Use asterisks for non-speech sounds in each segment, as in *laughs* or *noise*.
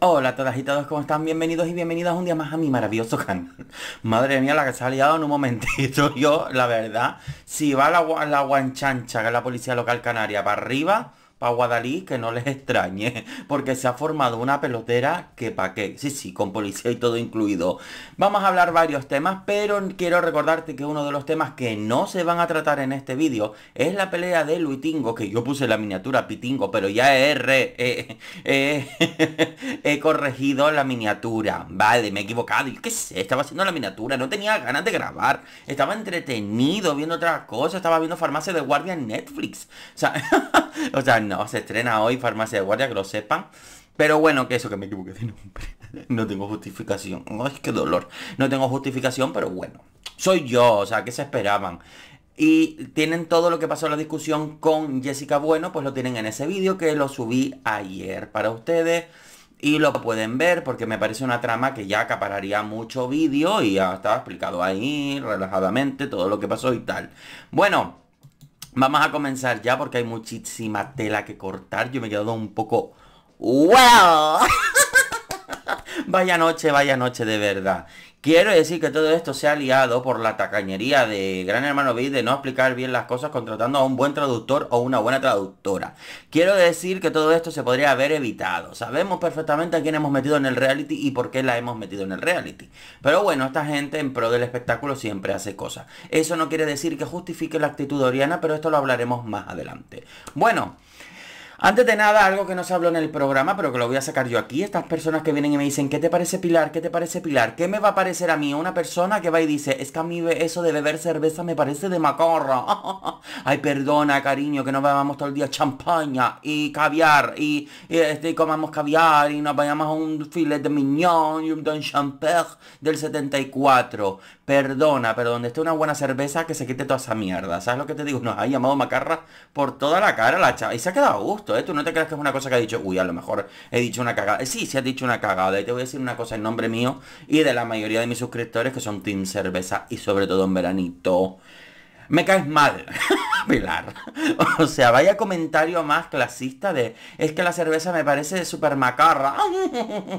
Hola a todas y todos, ¿cómo están? Bienvenidos y bienvenidas un día más a mi maravilloso canal. *laughs* Madre mía, la que se ha liado en un momentito. *laughs* Yo, la verdad, si va la, la guanchancha, que es la policía local canaria, para arriba, para Guadalí que no les extrañe, porque se ha formado una pelotera que pa' qué. Sí, sí, con policía y todo incluido. Vamos a hablar varios temas, pero quiero recordarte que uno de los temas que no se van a tratar en este vídeo es la pelea de Luitingo, que yo puse la miniatura Pitingo, pero ya he, he corregido la miniatura. Vale, me he equivocado. ¿Y qué sé? Estaba haciendo la miniatura, no tenía ganas de grabar. Estaba entretenido viendo otras cosas, estaba viendo Farmacia de Guardia en Netflix. O sea, *laughs* o sea no, se estrena hoy Farmacia de Guardia, que lo sepan. Pero bueno, que eso, que me equivoqué de nombre. *laughs* No tengo justificación. Ay, qué dolor. No tengo justificación, pero bueno. Soy yo, o sea, ¿qué se esperaban? Y tienen todo lo que pasó en la discusión con Jessica Bueno, pues lo tienen en ese vídeo que lo subí ayer para ustedes. Y lo pueden ver porque me parece una trama que ya acapararía mucho vídeo y ya estaba explicado ahí relajadamente todo lo que pasó y tal. Bueno, Vamos a comenzar ya porque hay muchísima tela que cortar. Yo me he quedado un poco... ¡Wow! *laughs* Vaya noche, vaya noche de verdad. Quiero decir que todo esto se ha liado por la tacañería de Gran Hermano B de no explicar bien las cosas contratando a un buen traductor o una buena traductora. Quiero decir que todo esto se podría haber evitado. Sabemos perfectamente a quién hemos metido en el reality y por qué la hemos metido en el reality. Pero bueno, esta gente en pro del espectáculo siempre hace cosas. Eso no quiere decir que justifique la actitud de Oriana, pero esto lo hablaremos más adelante. Bueno. Antes de nada, algo que no se habló en el programa, pero que lo voy a sacar yo aquí. Estas personas que vienen y me dicen, ¿qué te parece Pilar? ¿Qué te parece Pilar? ¿Qué me va a parecer a mí? Una persona que va y dice, es que a mí eso de beber cerveza me parece de macorra. *laughs* Ay, perdona, cariño, que no bebamos todo el día champaña y caviar este, y, comamos caviar y nos vayamos a un filet de mignon y un don champagne del 74. Perdona, pero donde esté una buena cerveza que se quite toda esa mierda. ¿Sabes lo que te digo? no. ha llamado macarra por toda la cara la chava. Y se ha quedado a gusto, ¿eh? Tú no te creas que es una cosa que ha dicho, uy, a lo mejor he dicho una cagada. Sí, sí ha dicho una cagada. Y te voy a decir una cosa en nombre mío y de la mayoría de mis suscriptores que son Team Cerveza y sobre todo en veranito. Me caes mal, *laughs* Pilar. O sea, vaya comentario más clasista de es que la cerveza me parece súper macarra.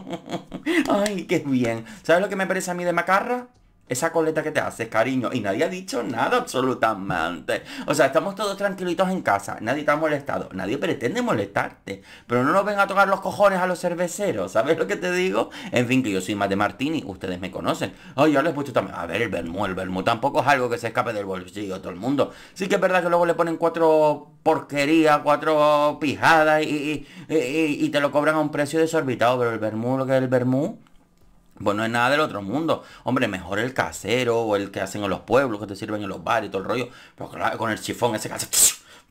*laughs* Ay, qué bien. ¿Sabes lo que me parece a mí de macarra? esa coleta que te haces, cariño. Y nadie ha dicho nada absolutamente. O sea, estamos todos tranquilitos en casa. Nadie está molestado. Nadie pretende molestarte. Pero no nos ven a tocar los cojones a los cerveceros. ¿Sabes lo que te digo? En fin, que yo soy más de Martini. Ustedes me conocen. Ay, yo les he puesto también. A ver, el Bermú, El Bermú. tampoco es algo que se escape del bolsillo todo el mundo. Sí que es verdad que luego le ponen cuatro porquerías, cuatro pijadas y, te lo cobran a un precio desorbitado. Pero el Bermú, lo que es el Bermú. Pues no es nada del otro mundo. Hombre, mejor el casero o el que hacen en los pueblos, que te sirven en los bares y todo el rollo. Pero pues claro, con el chifón ese que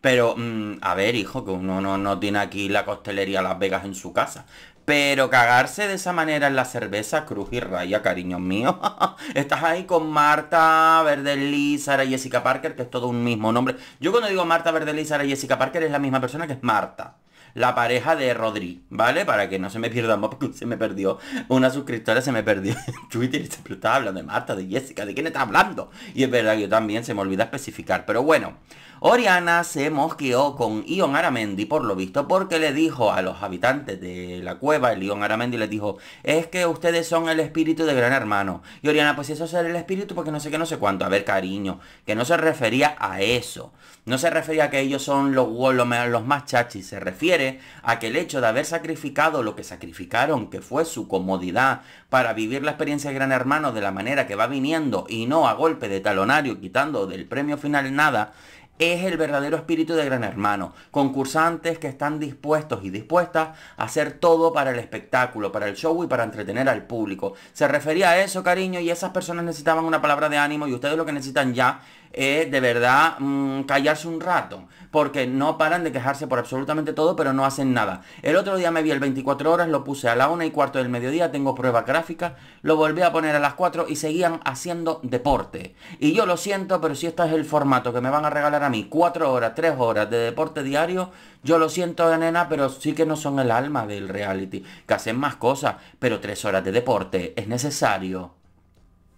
Pero, mm, a ver, hijo, que uno no, no tiene aquí la costelería Las Vegas en su casa. Pero cagarse de esa manera en la cerveza, cruz y raya, cariño mío. *laughs* Estás ahí con Marta Verde Lizara, Jessica Parker, que es todo un mismo nombre. Yo cuando digo Marta Verde Lizara, Jessica Parker es la misma persona que es Marta la pareja de Rodri, ¿vale? Para que no se me pierda más *laughs* porque se me perdió. Una suscriptora se me perdió *laughs* en Twitter estaba hablando de Marta, de Jessica, ¿de quién está hablando? Y es verdad que yo también se me olvida especificar. Pero bueno, Oriana se mosqueó con Ion Aramendi, por lo visto, porque le dijo a los habitantes de la cueva, el Ion Aramendi les dijo, es que ustedes son el espíritu de Gran Hermano. Y Oriana, pues eso es el espíritu porque no sé qué, no sé cuánto. A ver, cariño, que no se refería a eso. No se refería a que ellos son los, los, los más chachis. Se refiere a que el hecho de haber sacrificado lo que sacrificaron, que fue su comodidad para vivir la experiencia de Gran Hermano de la manera que va viniendo y no a golpe de talonario, quitando del premio final nada, es el verdadero espíritu de Gran Hermano. Concursantes que están dispuestos y dispuestas a hacer todo para el espectáculo, para el show y para entretener al público. Se refería a eso, cariño, y esas personas necesitaban una palabra de ánimo y ustedes lo que necesitan ya de verdad mm, callarse un rato, porque no paran de quejarse por absolutamente todo, pero no hacen nada. El otro día me vi el 24 horas, lo puse a la una y cuarto del mediodía, tengo pruebas gráficas, lo volví a poner a las 4 y seguían haciendo deporte. Y yo lo siento, pero si esto es el formato que me van a regalar a mí, 4 horas, 3 horas de deporte diario, yo lo siento, nena, pero sí que no son el alma del reality, que hacen más cosas, pero 3 horas de deporte es necesario.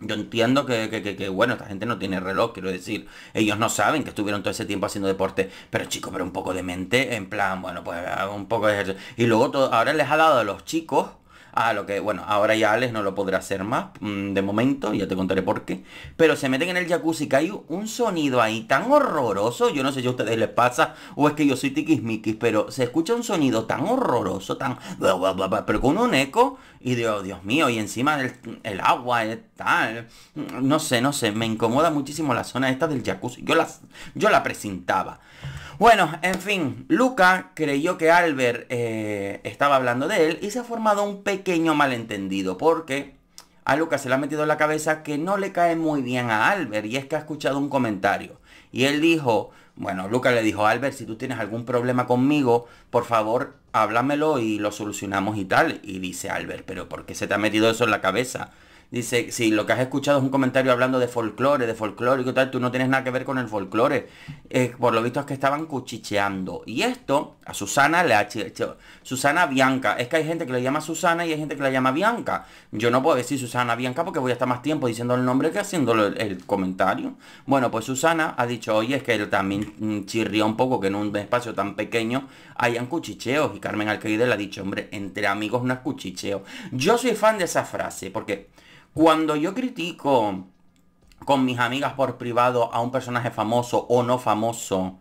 Yo entiendo que, que, bueno, esta gente no tiene reloj, quiero decir. Ellos no saben que estuvieron todo ese tiempo haciendo deporte. Pero chicos, pero un poco de mente, en plan, bueno, pues un poco de ejercicio. Y luego todo, ahora les ha dado a los chicos Ah, lo que, bueno, ahora ya Alex no lo podrá hacer más, mm, de momento, ya te contaré por qué, pero se meten en el jacuzzi que hay un sonido ahí tan horroroso, yo no sé si a ustedes les pasa o es que yo soy tiquismiquis, pero se escucha un sonido tan horroroso, tan... pero con un eco, y digo, oh, Dios mío, y encima el agua, tal, no sé, no sé, me incomoda muchísimo la zona esta del jacuzzi, yo la, yo la presentaba. Bueno, en fin, Luca creyó que Albert eh, estaba hablando de él y se ha formado un pequeño malentendido porque a Luca se le ha metido en la cabeza que no le cae muy bien a Albert y es que ha escuchado un comentario. Y él dijo, bueno, Luca le dijo, Albert, si tú tienes algún problema conmigo, por favor, háblamelo y lo solucionamos y tal. Y dice Albert, pero ¿por qué se te ha metido eso en la cabeza? Dice, si lo que has escuchado es un comentario hablando de folclore, de folclore y tal, tú no tienes nada que ver con el folclore. por lo visto es que estaban cuchicheando. Y esto a Susana le ha hecho Susana Bianca. Es que hay gente que le llama Susana y hay gente que la llama Bianca. Yo no puedo decir Susana Bianca porque voy a estar más tiempo diciendo el nombre que haciendo el, comentario. Bueno, pues Susana ha dicho, oye, es que él también mm, chirrió un poco que en un espacio tan pequeño hayan cuchicheos. Y Carmen Alcaide le ha dicho, hombre, entre amigos no es cuchicheo. Yo soy fan de esa frase porque cuando yo critico con mis amigas por privado a un personaje famoso o no famoso,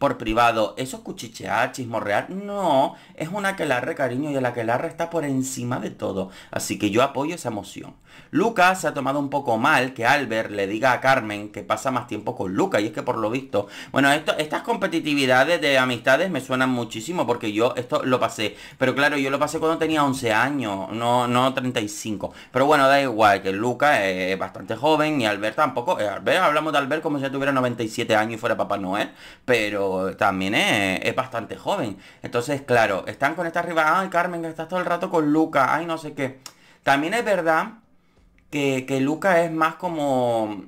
por privado, ¿eso es cuchichear, chismorrear? No, es una que cariño, y la que está por encima de todo. Así que yo apoyo esa emoción. Lucas se ha tomado un poco mal que Albert le diga a Carmen que pasa más tiempo con Luca. Y es que por lo visto, bueno, esto, estas competitividades de amistades me suenan muchísimo porque yo esto lo pasé. Pero claro, yo lo pasé cuando tenía 11 años, no, no 35. Pero bueno, da igual que Lucas es bastante joven y Albert tampoco. Eh, Albert, hablamos de Albert como si tuviera 97 años y fuera Papá Noel. Pero también es, bastante joven. Entonces, claro, están con esta rivalidad Ay, Carmen, estás todo el rato con Lucas, Ay, no sé qué. También es verdad que, que Luca es más como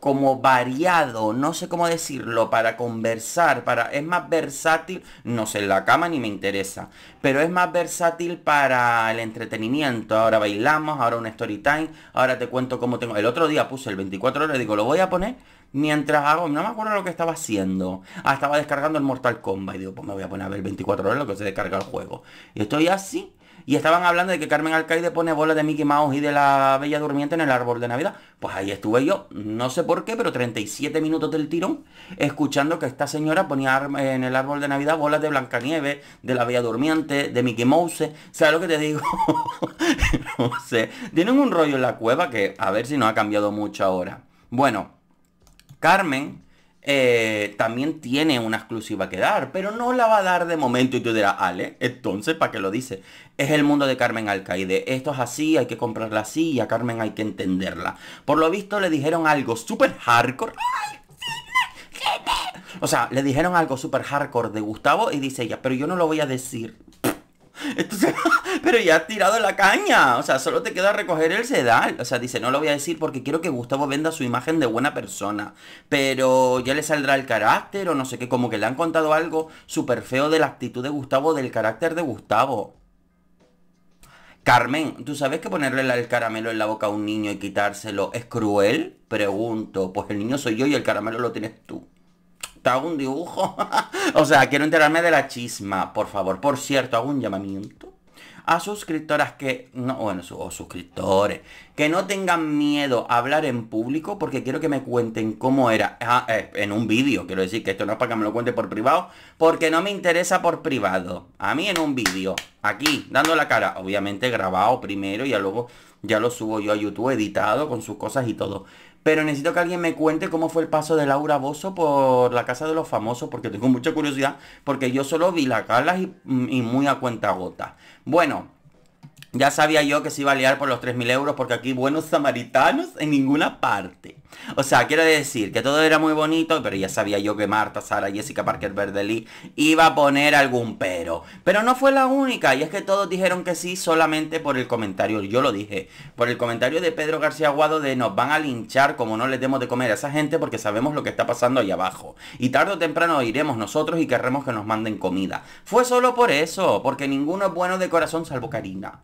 como variado, no sé cómo decirlo, para conversar, para es más versátil, no sé, la cama ni me interesa, pero es más versátil para el entretenimiento. Ahora bailamos, ahora un story time, ahora te cuento cómo tengo. El otro día puse el 24 horas, digo, lo voy a poner mientras hago, no me acuerdo lo que estaba haciendo. Ah, estaba descargando el Mortal Kombat y digo, pues me voy a poner a ver 24 horas lo que se descarga el juego. Y estoy así y estaban hablando de que Carmen Alcaide pone bolas de Mickey Mouse y de la Bella Durmiente en el árbol de Navidad. Pues ahí estuve yo, no sé por qué, pero 37 minutos del tirón, escuchando que esta señora ponía en el árbol de Navidad bolas de Blancanieves, de la Bella Durmiente, de Mickey Mouse. sea, lo que te digo? *laughs* no sé. Tienen un rollo en la cueva que a ver si no ha cambiado mucho ahora. Bueno, Carmen eh, también tiene una exclusiva que dar, pero no la va a dar de momento y tú dirás, Ale, entonces, ¿para qué lo dice? Es el mundo de Carmen Alcaide. Esto es así, hay que comprarla así y a Carmen hay que entenderla. Por lo visto le dijeron algo súper hardcore. O sea, le dijeron algo súper hardcore de Gustavo y dice ella, pero yo no lo voy a decir. *laughs* *laughs* pero ya has tirado la caña. O sea, solo te queda recoger el sedal. O sea, dice, no lo voy a decir porque quiero que Gustavo venda su imagen de buena persona. Pero ya le saldrá el carácter o no sé qué. Como que le han contado algo súper feo de la actitud de Gustavo, del carácter de Gustavo. Carmen, ¿tú sabes que ponerle el caramelo en la boca a un niño y quitárselo es cruel? Pregunto, pues el niño soy yo y el caramelo lo tienes tú hago un dibujo. *laughs* o sea, quiero enterarme de la chisma, por favor. Por cierto, hago un llamamiento a suscriptoras que, no, bueno, o suscriptores, que no tengan miedo a hablar en público porque quiero que me cuenten cómo era ah, eh, en un vídeo, quiero decir que esto no es para que me lo cuente por privado, porque no me interesa por privado, a mí en un vídeo, aquí, dando la cara, obviamente grabado primero y luego ya lo subo yo a YouTube editado con sus cosas y todo, pero necesito que alguien me cuente cómo fue el paso de Laura Bozo por la Casa de los Famosos, porque tengo mucha curiosidad, porque yo solo vi las caras y, mm, y muy a cuenta gota. Bueno, ya sabía yo que se iba a liar por los 3.000 euros, porque aquí buenos samaritanos en ninguna parte. O sea, quiero decir que todo era muy bonito, pero ya sabía yo que Marta, Sara, Jessica Parker Verdelí iba a poner algún pero. Pero no fue la única, y es que todos dijeron que sí solamente por el comentario, yo lo dije, por el comentario de Pedro García Aguado de nos van a linchar como no les demos de comer a esa gente porque sabemos lo que está pasando ahí abajo. Y tarde o temprano iremos nosotros y querremos que nos manden comida. Fue solo por eso, porque ninguno es bueno de corazón salvo Karina.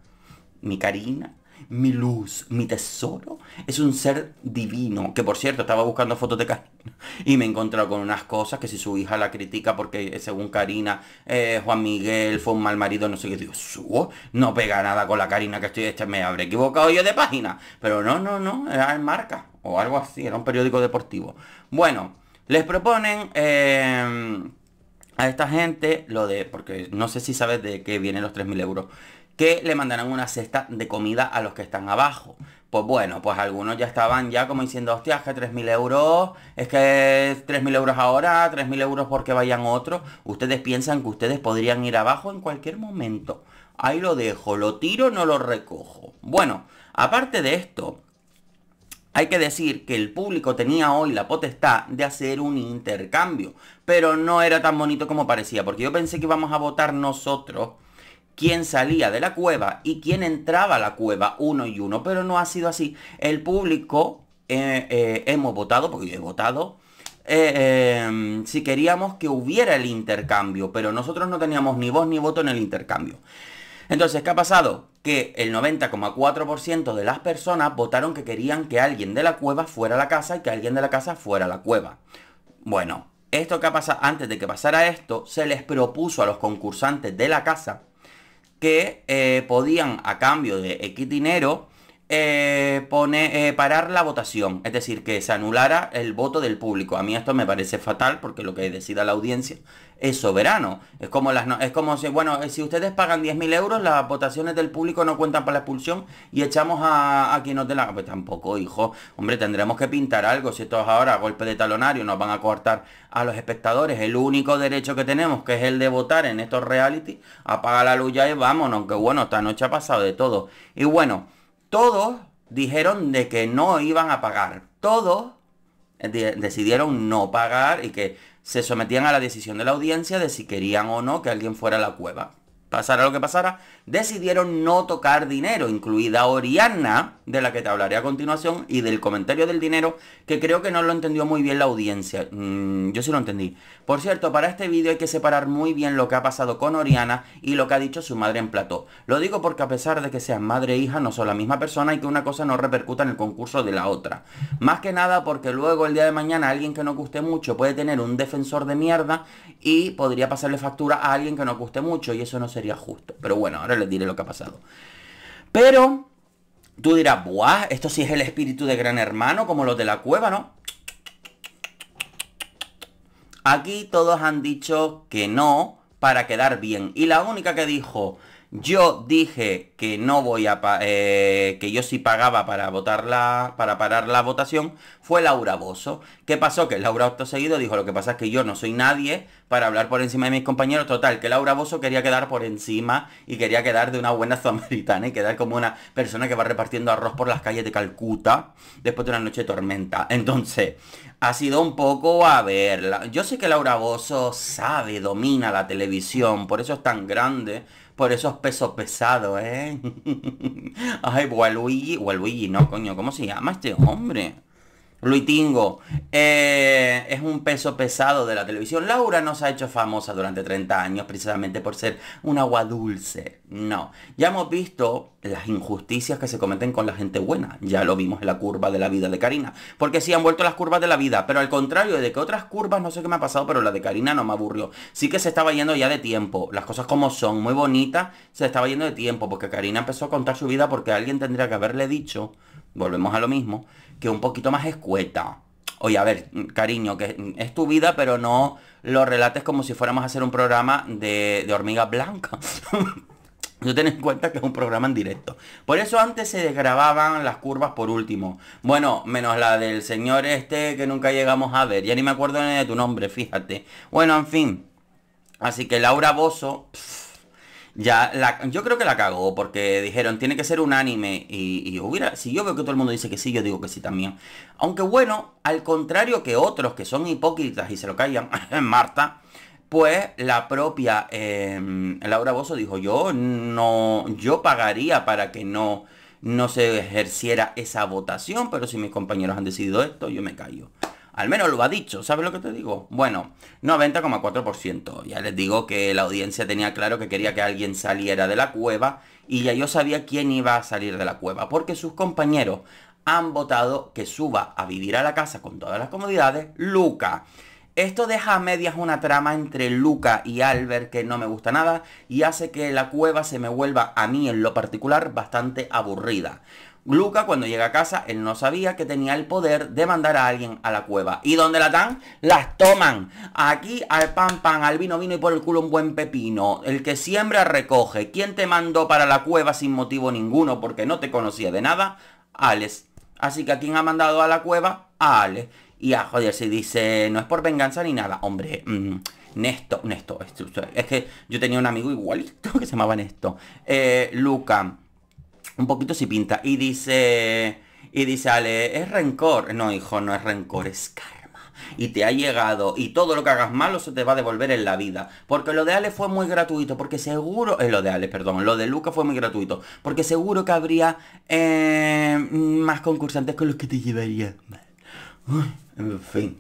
Mi Karina mi luz, mi tesoro, es un ser divino. Que por cierto, estaba buscando fotos de Karina *laughs* y me he encontrado con unas cosas que si su hija la critica porque eh, según Karina, eh, Juan Miguel fue un mal marido, no sé qué, digo, subo, oh, no pega nada con la Karina que estoy, este me habré equivocado yo de página. Pero no, no, no, era en marca o algo así, era un periódico deportivo. Bueno, les proponen... Em, a esta gente lo de, porque no sé si sabes de qué vienen los 3.000 euros que le mandarán una cesta de comida a los que están abajo. Pues bueno, pues algunos ya estaban ya como diciendo, hostia, es que 3.000 euros, es que 3.000 euros ahora, 3.000 euros porque vayan otros. Ustedes piensan que ustedes podrían ir abajo en cualquier momento. Ahí lo dejo, lo tiro, no lo recojo. Bueno, aparte de esto, hay que decir que el público tenía hoy la potestad de hacer un intercambio, pero no era tan bonito como parecía, porque yo pensé que íbamos a votar nosotros quién salía de la cueva y quién entraba a la cueva uno y uno, pero no ha sido así. El público eh, eh, hemos votado, porque yo he votado, eh, em, si queríamos que hubiera el intercambio, pero nosotros no teníamos ni voz ni voto en el intercambio. Entonces, ¿qué ha pasado? Que el 90,4% de las personas votaron que querían que alguien de la cueva fuera a la casa y que alguien de la casa fuera a la cueva. Bueno, esto que ha pasado, antes de que pasara esto, se les propuso a los concursantes de la casa que eh, podían a cambio de X dinero eh, pone, eh, parar la votación, es decir, que se anulara el voto del público. A mí esto me parece fatal porque lo que decida la audiencia es soberano. Es como, las, es como si, bueno, eh, si ustedes pagan 10.000 euros, las votaciones del público no cuentan para la expulsión y echamos a, quien no dé la... Pues tampoco, hijo. Hombre, tendremos que pintar algo. Si esto es ahora golpe de talonario, nos van a cortar a los espectadores. El único derecho que tenemos, que es el de votar en estos reality, apaga la luz ya y vámonos. Que bueno, esta noche ha pasado de todo. Y bueno... Todos dijeron de que no iban a pagar. Todos eh, decidieron no pagar y que se sometían a la decisión de la audiencia de si querían o no que alguien fuera a la cueva pasara lo que pasara, decidieron no tocar dinero, incluida Oriana, de la que te hablaré a continuación, y del comentario del dinero, que creo que no lo entendió muy bien la audiencia. Mm, yo sí lo entendí. Por cierto, para este vídeo hay que separar muy bien lo que ha pasado con Oriana y lo que ha dicho su madre en plató. Lo digo porque a pesar de que sean madre e hija, no son la misma persona y que una cosa no repercuta en el concurso de la otra. Más que nada porque luego el día de mañana alguien que no guste mucho puede tener un defensor de mierda y podría pasarle factura a alguien que no guste mucho y eso no se justo. Pero bueno, ahora les diré lo que ha pasado. Pero tú dirás, ¡buah! Esto sí es el espíritu de gran hermano, como los de la cueva, ¿no? Aquí todos han dicho que no para quedar bien. Y la única que dijo, yo dije que no voy a eh, que yo sí pagaba para votar la para parar la votación fue Laura Bozo. ¿Qué pasó? Que Laura acto seguido dijo lo que pasa es que yo no soy nadie para hablar por encima de mis compañeros. Total, que Laura Bozo quería quedar por encima y quería quedar de una buena *laughs* samaritana y quedar como una persona que va repartiendo arroz por las calles de Calcuta después de una noche de tormenta. Entonces, ha sido un poco a verla. Yo sé que Laura Bozo sabe, domina la televisión, por eso es tan grande por esos pesos pesados, ¿eh? *laughs* Ay, Waluigi, Waluigi, no, coño, ¿cómo se llama este hombre? Luitingo Tingo, eh, es un peso pesado de la televisión. Laura nos ha hecho famosa durante 30 años precisamente por ser un agua dulce. No. Ya hemos visto las injusticias que se cometen con la gente buena. Ya lo vimos en la curva de la vida de Karina. Porque sí han vuelto las curvas de la vida. Pero al contrario de que otras curvas, no sé qué me ha pasado, pero la de Karina no me aburrió. Sí que se estaba yendo ya de tiempo. Las cosas como son, muy bonitas, se estaba yendo de tiempo. Porque Karina empezó a contar su vida porque alguien tendría que haberle dicho, volvemos a lo mismo, que un poquito más escueta. Oye, a ver, cariño, que es tu vida, pero no lo relates como si fuéramos a hacer un programa de, de hormiga blanca. No *laughs* ten en cuenta que es un programa en directo. Por eso antes se desgrababan las curvas por último. Bueno, menos la del señor este que nunca llegamos a ver. Ya ni me acuerdo ni de tu nombre, fíjate. Bueno, en fin. Así que Laura Bozo ya yo creo que la cagó porque dijeron tiene que ser unánime y, si yo veo que todo el mundo dice que sí yo digo que sí también aunque bueno al contrario que otros que son hipócritas y se lo callan *laughs* Marta pues la propia em, Laura Bozo dijo yo no yo pagaría para que no no se ejerciera esa votación pero si mis compañeros han decidido esto yo me callo al menos lo ha dicho, ¿sabes lo que te digo? Bueno, 90,4%. Ya les digo que la audiencia tenía claro que quería que alguien saliera de la cueva y ya yo sabía quién iba a salir de la cueva, porque sus compañeros han votado que suba a vivir a la casa con todas las comodidades Luca. Esto deja a medias una trama entre Luca y Albert que no me gusta nada y hace que la cueva se me vuelva a mí en lo particular bastante aburrida. Luca cuando llega a casa, él no sabía que tenía el poder de mandar a alguien a la cueva. ¿Y dónde la dan? Las toman. Aquí al pan pan, al vino vino y por el culo un buen pepino. El que siembra recoge. ¿Quién te mandó para la cueva sin motivo ninguno porque no te conocía de nada? Alex. Así que ¿a quién ha mandado a la cueva? A Alex. Y a joder, si dice, no es por venganza ni nada. Hombre, Néstor, mm, Nesto, es, que yo tenía un amigo igualito *laughs* que se llamaba Nesto. Eh, Luca un poquito si pinta. Y dice, y dice Ale, es rencor. No, hijo, no es rencor, es karma. Y te ha llegado. Y todo lo que hagas malo se te va a devolver en la vida. Porque lo de Ale fue muy gratuito. Porque seguro... Eh, lo de Ale, perdón. Lo de Luca fue muy gratuito. Porque seguro que habría eh, más concursantes con los que te llevaría en fin.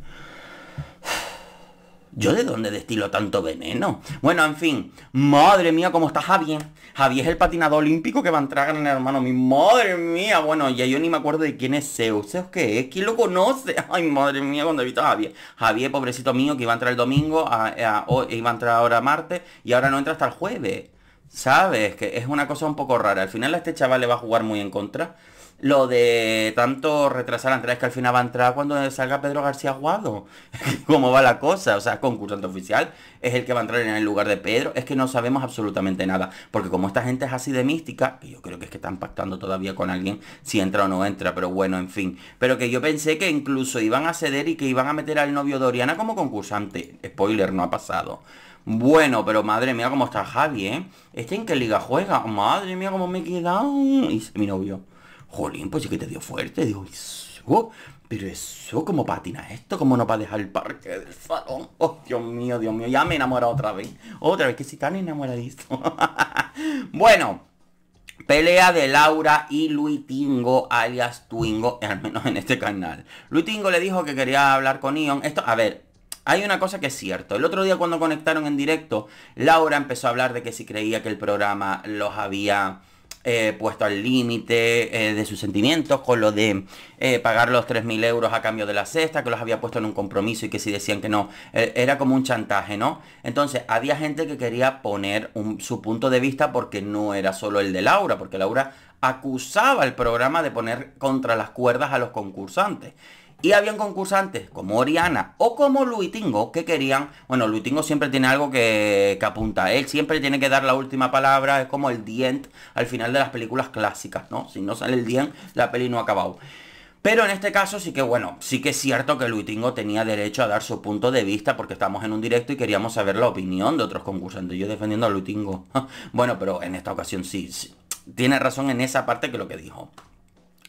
¿Yo de dónde destilo tanto veneno? Bueno, en fin. Madre mía, ¿cómo está Javier? Javier es el patinador olímpico que va a entrar en el hermano. Mi madre mía. Bueno, ya yo ni me acuerdo de quién es Zeus. ¿Zeus qué es? ¿Quién lo conoce? *laughs* Ay, madre mía, cuando he visto a Javier. Javier, pobrecito mío, que iba a entrar el domingo, iba a entrar ahora martes y ahora no entra hasta el jueves. ¿Sabes? Que es una cosa un poco rara. Al final a este chaval le va a jugar muy en contra lo de tanto retrasar la entrada, es que al final va a entrar cuando salga Pedro García Guado. *laughs* ¿Cómo va la cosa? O sea, concursante oficial es el que va a entrar en el lugar de Pedro. Es que no sabemos absolutamente nada. Porque como esta gente es así de mística, yo creo que es que están pactando todavía con alguien si entra o no entra, pero bueno, en fin. Pero que yo pensé que incluso iban a ceder y que iban a meter al novio de Oriana como concursante. Spoiler, no ha pasado. Bueno, pero madre mía cómo está Javi, ¿eh? ¿Este en qué liga juega? Madre mía cómo me he quedado. Y mi novio. Jolín, pues sí que te dio fuerte. Digo, pero eso, ¿cómo patina esto? ¿Cómo no para dejar el parque del salón? Oh, Dios mío, Dios mío, ya me enamorado otra vez. Otra vez que si tan enamoradito. *laughs* bueno. Pelea de Laura y Luis Tingo, alias Twingo, *laughs* al menos en este canal. Luis Tingo le dijo que quería hablar con Ion. Esto, a ver, hay una cosa que es cierto. El otro día cuando conectaron en directo, Laura empezó a hablar de que si creía que el programa los había eh, puesto al límite eh, de sus sentimientos, con lo de eh, pagar los 3.000 euros a cambio de la cesta, que los había puesto en un compromiso y que si decían que no, era como un chantaje, ¿no? Entonces, había gente que quería poner su punto de vista porque no era solo el de Laura, porque Laura acusaba el programa de poner contra las cuerdas a los concursantes. Y habían concursantes como Oriana o como Luitingo que querían, bueno, Luitingo siempre tiene algo que, que apunta, él siempre tiene que dar la última palabra, es como el dient al final de las películas clásicas, ¿no? Si no sale el dient, la peli no ha acabado. Pero en este caso sí que, bueno, sí que es cierto que Luitingo tenía derecho a dar su punto de vista porque estamos en un directo y queríamos saber la opinión de otros concursantes. Yo defendiendo a Luitingo. *laughs* bueno, pero en esta ocasión sí. Tiene razón en esa parte que lo que dijo.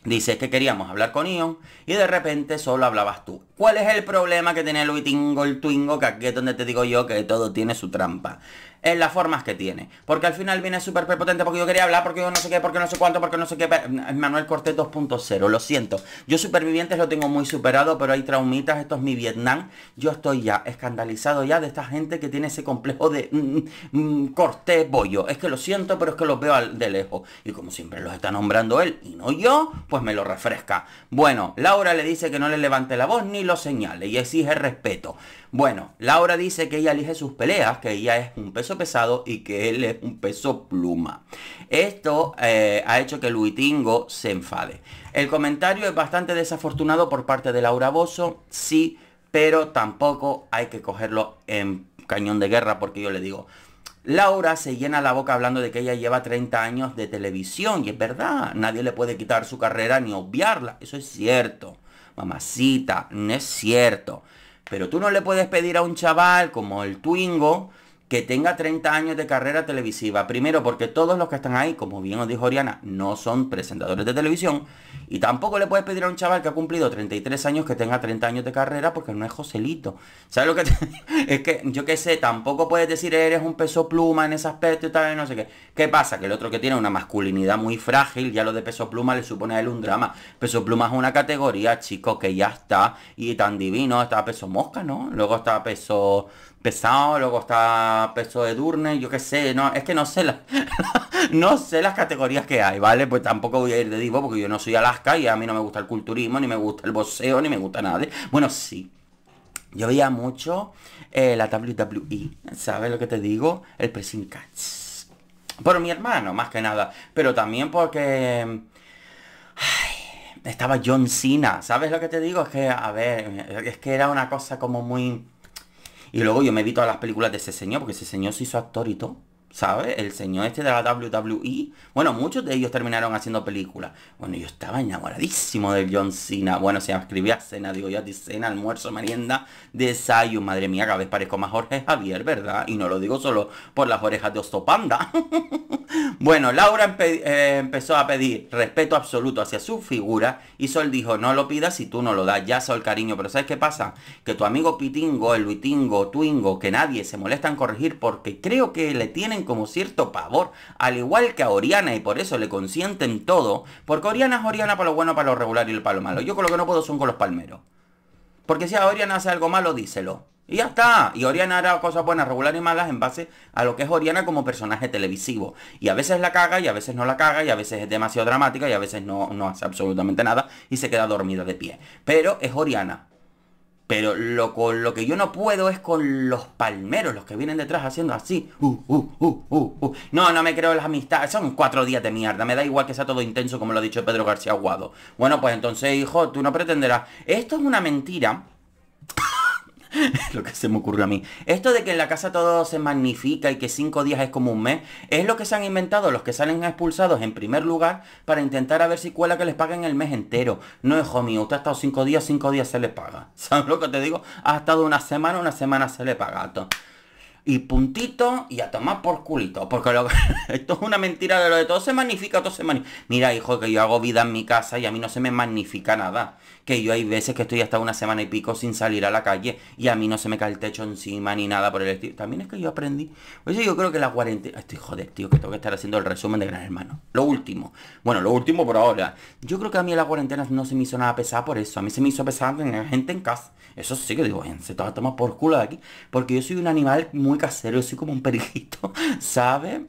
Dices que queríamos hablar con Ion y de repente solo hablabas tú. ¿Cuál es el problema que tiene el Tingo el Twingo? Que aquí es donde te digo yo que todo tiene su trampa en las formas que tiene. Porque al final viene súper prepotente porque yo quería hablar, porque yo no sé qué, porque no sé cuánto, porque no sé qué. Manuel Cortés 2.0, lo siento. Yo supervivientes lo tengo muy superado, pero hay traumitas, esto es mi Vietnam. Yo estoy ya escandalizado ya de esta gente que tiene ese complejo de mm, mm, Cortés Bollo. Es que lo siento, pero es que los veo de lejos. Y como siempre los está nombrando él y no yo, pues me lo refresca. Bueno, Laura le dice que no le levante la voz ni lo señale y exige respeto. Bueno, Laura dice que ella elige sus peleas, que ella es un peso pesado y que él es un peso pluma. Esto eh, ha hecho que Luitingo se enfade. El comentario es bastante desafortunado por parte de Laura Bozo, sí, pero tampoco hay que cogerlo en cañón de guerra porque yo le digo, Laura se llena la boca hablando de que ella lleva 30 años de televisión y es verdad, nadie le puede quitar su carrera ni obviarla, eso es cierto. Mamacita, no es cierto. Pero tú no le puedes pedir a un chaval como el Twingo que tenga 30 años de carrera televisiva. Primero, porque todos los que están ahí, como bien os dijo Oriana, no son presentadores de televisión. Y tampoco le puedes pedir a un chaval que ha cumplido 33 años que tenga 30 años de carrera porque no es Joselito. ¿Sabes lo que te... *laughs* Es que, yo qué sé, tampoco puedes decir eres un peso pluma en ese aspecto y tal, no sé qué. ¿Qué pasa? Que el otro que tiene una masculinidad muy frágil, ya lo de peso pluma le supone a él un drama. Peso pluma es una categoría, chicos, que ya está. Y tan divino, está peso mosca, ¿no? Luego estaba peso pesado, luego está peso de Durne, yo qué sé, no, es que no sé, *laughs* no sé las categorías que hay, ¿vale? Pues tampoco voy a ir de divo porque yo no soy Alaska y a mí no me gusta el culturismo, ni me gusta el boxeo, ni me gusta nada. Bueno, sí. Yo veía mucho eh, la WWE, ¿sabes lo que te digo? El pressing catch. Por mi hermano, más que nada. Pero también porque... Ay, estaba John Cena, ¿sabes lo que te digo? Es que, a ver, es que era una cosa como muy y luego yo me vi todas las películas de ese señor, porque ese señor se hizo actor y todo. ¿sabes? El señor este de la WWE. Bueno, muchos de ellos terminaron haciendo películas. Bueno, yo estaba enamoradísimo del John Cena. Bueno, se escribía cena, digo, ya cena, almuerzo, merienda, desayuno. Madre mía, cada vez parezco más Jorge Javier, ¿verdad? Y no lo digo solo por las orejas de Ostopanda. *laughs* bueno, Laura eh, empezó a pedir respeto absoluto hacia su figura y Sol dijo, no lo pidas si tú no lo das. Ya, Sol, cariño, pero ¿sabes qué pasa? Que tu amigo Pitingo, el Luitingo, Twingo, que nadie se molesta en corregir porque creo que le tienen como cierto pavor, al igual que a Oriana, y por eso le consienten todo, porque Oriana es Oriana para lo bueno, para lo regular y para lo malo. Yo con lo que no puedo son con los palmeros. Porque si a Oriana hace algo malo, díselo. Y ya está. Y Oriana hará cosas buenas, regulares y malas en base a lo que es Oriana como personaje televisivo. Y a veces la caga y a veces no la caga y a veces es demasiado dramática y a veces no, no hace absolutamente nada y se queda dormida de pie. Pero es Oriana. Pero lo, con lo que yo no puedo es con los palmeros, los que vienen detrás haciendo así. Uh, uh, uh, no, no me creo las amistades. Son cuatro días de mierda. Me da igual que sea todo intenso como lo ha dicho Pedro García Aguado. Bueno, pues entonces, hijo, tú no pretenderás. Esto es una mentira. *laughs* lo que se me ocurre a mí. Esto de que en la casa todo se magnifica y que cinco días es como un mes, es lo que se han inventado los que salen expulsados en primer lugar para intentar a ver si cuela que les paguen el mes entero. No, hijo mío, usted ha estado cinco días, cinco días se le paga. *laughs* ¿Sabes lo que te digo? Ha estado una semana, una semana se le paga. Todo. Y puntito y a tomar por culito. Porque *laughs* esto es una mentira de lo de todo se magnifica, todo se magnifica. Mira, hijo, que yo hago vida en mi casa y a mí no se me magnifica nada que yo hay veces que estoy hasta una semana y pico sin salir a la calle y a mí no se me cae el techo encima ni nada por el estilo. También es que yo aprendí. pues yo creo que la cuarentena. Estoy joder, tío, que tengo que estar haciendo el resumen de Gran Hermano. Lo último. Bueno, lo último por ahora. Yo creo que a mí la cuarentena no se me hizo nada pesada por eso. A mí se me hizo pesada tener gente en casa. Eso sí que digo, se toma por culo de aquí. Porque yo soy un animal muy casero, soy como un periquito, *laughs* ¿sabes?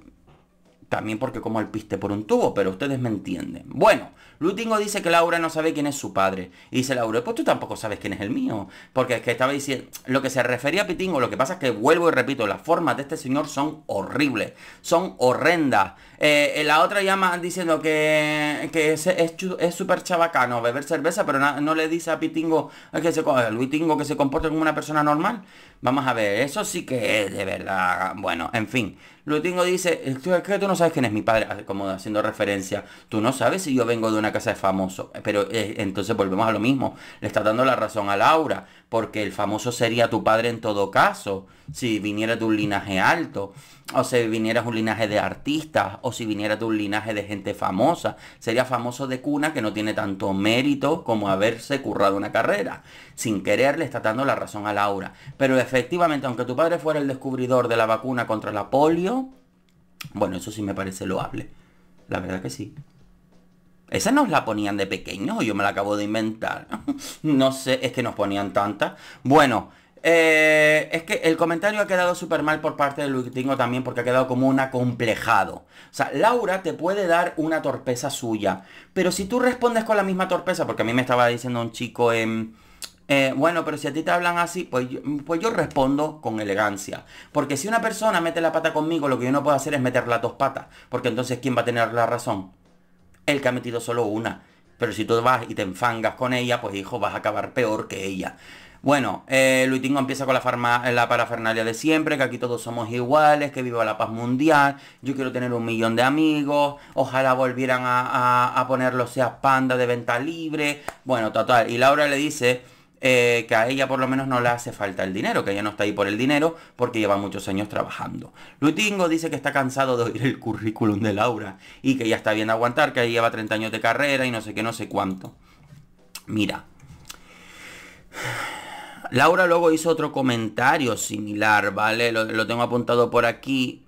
También porque como el piste por un tubo, pero ustedes me entienden. Bueno, Lutingo dice que Laura no sabe quién es su padre. Y dice Laura, pues tú tampoco sabes quién es el mío. Porque es que estaba diciendo, lo que se refería a Pitingo, lo que pasa es que vuelvo y repito, las formas de este señor son horribles, son horrendas. Eh, la otra llama diciendo que, que es súper es chabacano beber cerveza, pero no, le dice a Pitingo que se, Luitingo que se comporte como una persona normal. Vamos a ver, eso sí que es de verdad. Bueno, en fin. Luitingo dice, es que tú no sabes quién es mi padre, ah, como haciendo referencia. Tú no sabes si yo vengo de una casa de famoso. Pero eh, entonces volvemos a lo mismo. Le está dando la razón a Laura porque el famoso sería tu padre en todo caso, si viniera de un linaje alto, o si vinieras un linaje de artistas, o si viniera de un linaje de gente famosa, sería famoso de cuna que no tiene tanto mérito como haberse currado una carrera. Sin querer le está dando la razón a Laura. Pero efectivamente, aunque tu padre fuera el descubridor de la vacuna contra la polio, bueno, eso sí me parece loable. La verdad que sí. Esa nos la ponían de pequeños o yo me la acabo de inventar. *laughs* no sé, es que nos ponían tantas. Bueno, eh, es que el comentario ha quedado súper mal por parte de Luis Tingo también porque ha quedado como un acomplejado. O sea, Laura te puede dar una torpeza suya, pero si tú respondes con la misma torpeza, porque a mí me estaba diciendo un chico eh, bueno, pero si a ti te hablan así, pues yo, pues yo respondo con elegancia. Porque si una persona mete la pata conmigo, lo que yo no puedo hacer es meterla las dos patas. Porque entonces, ¿quién va a tener la razón? el que ha metido solo una. Pero si tú vas y te enfangas con ella, pues hijo, vas a acabar peor que ella. Bueno, eh, empieza con la, la parafernalia de siempre, que aquí todos somos iguales, que viva la paz mundial, yo quiero tener un millón de amigos, ojalá volvieran a, ponerlo, a panda de venta libre. Bueno, total. Y Laura le dice eh, que a ella por lo menos no le hace falta el dinero, que ella no está ahí por el dinero porque lleva muchos años trabajando. Luitingo dice que está cansado de oír el currículum de Laura y que ya está bien aguantar, que ella lleva 30 años de carrera y no sé qué, no sé cuánto. Mira. Laura luego hizo otro comentario similar, ¿vale? lo tengo apuntado por aquí.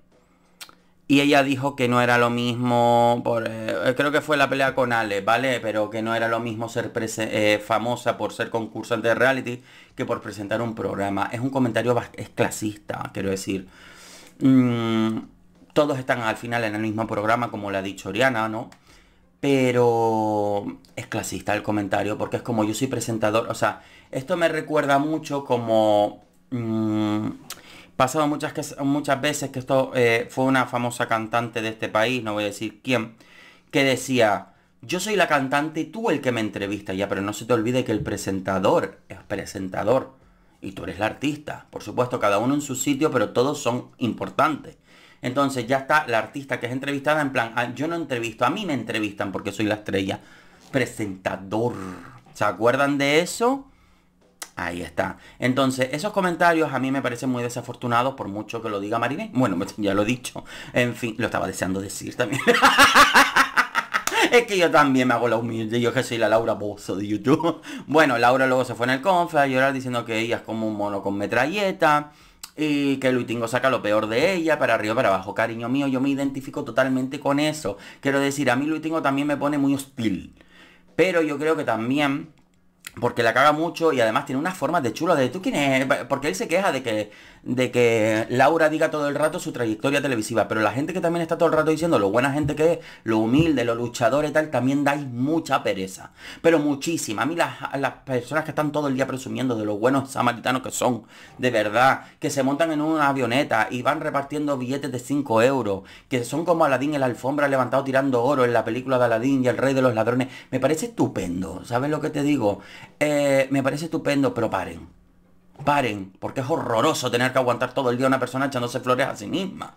Y ella dijo que no era lo mismo, por, eh, creo que fue la pelea con Ale, ¿vale? Pero que no era lo mismo ser eh, famosa por ser concursante de reality que por presentar un programa. Es un comentario es clasista, quiero decir. Mm, todos están al final en el mismo programa, como la ha dicho Oriana, ¿no? Pero es clasista el comentario, porque es como yo soy presentador, o sea, esto me recuerda mucho como... Mm, Pasado muchas, muchas veces que esto eh, fue una famosa cantante de este país, no voy a decir quién, que decía, yo soy la cantante y tú el que me entrevista ya, pero no se te olvide que el presentador es presentador y tú eres la artista. Por supuesto, cada uno en su sitio, pero todos son importantes. Entonces ya está la artista que es entrevistada en plan, ah, yo no entrevisto, a mí me entrevistan porque soy la estrella. Presentador. ¿Se acuerdan de eso? Ahí está. Entonces, esos comentarios a mí me parecen muy desafortunados, por mucho que lo diga Mariné. Bueno, *laughs* ya lo he dicho. En fin, lo estaba deseando decir también. *laughs* Es que yo también me hago la humilde, yo que soy la Laura Bozo de YouTube. *laughs* Bueno, Laura luego se fue en el confe a llorar diciendo que ella es como un mono con metralleta y que Luitingo saca lo peor de ella, para arriba, para abajo. Cariño mío, yo me identifico totalmente con eso. Quiero decir, a mí Luitingo también me pone muy hostil. Pero yo creo que también porque la caga mucho y además tiene unas formas de chulo de tú quién es. Porque él se queja de que de que Laura diga todo el rato su trayectoria televisiva, pero la gente que también está todo el rato diciendo lo buena gente que es, lo humilde, lo luchador y tal, también dais mucha pereza, pero muchísima. A mí las, personas que están todo el día presumiendo de los buenos samaritanos que son, de verdad, que se montan en una avioneta y van repartiendo billetes de 5 euros, que son como Aladín en la alfombra levantado tirando oro en la película de Aladín y el rey de los ladrones, me parece estupendo, ¿sabes lo que te digo? Eh, me parece estupendo, pero paren. Paren, porque es horroroso tener que aguantar todo el día una persona echándose flores a sí misma.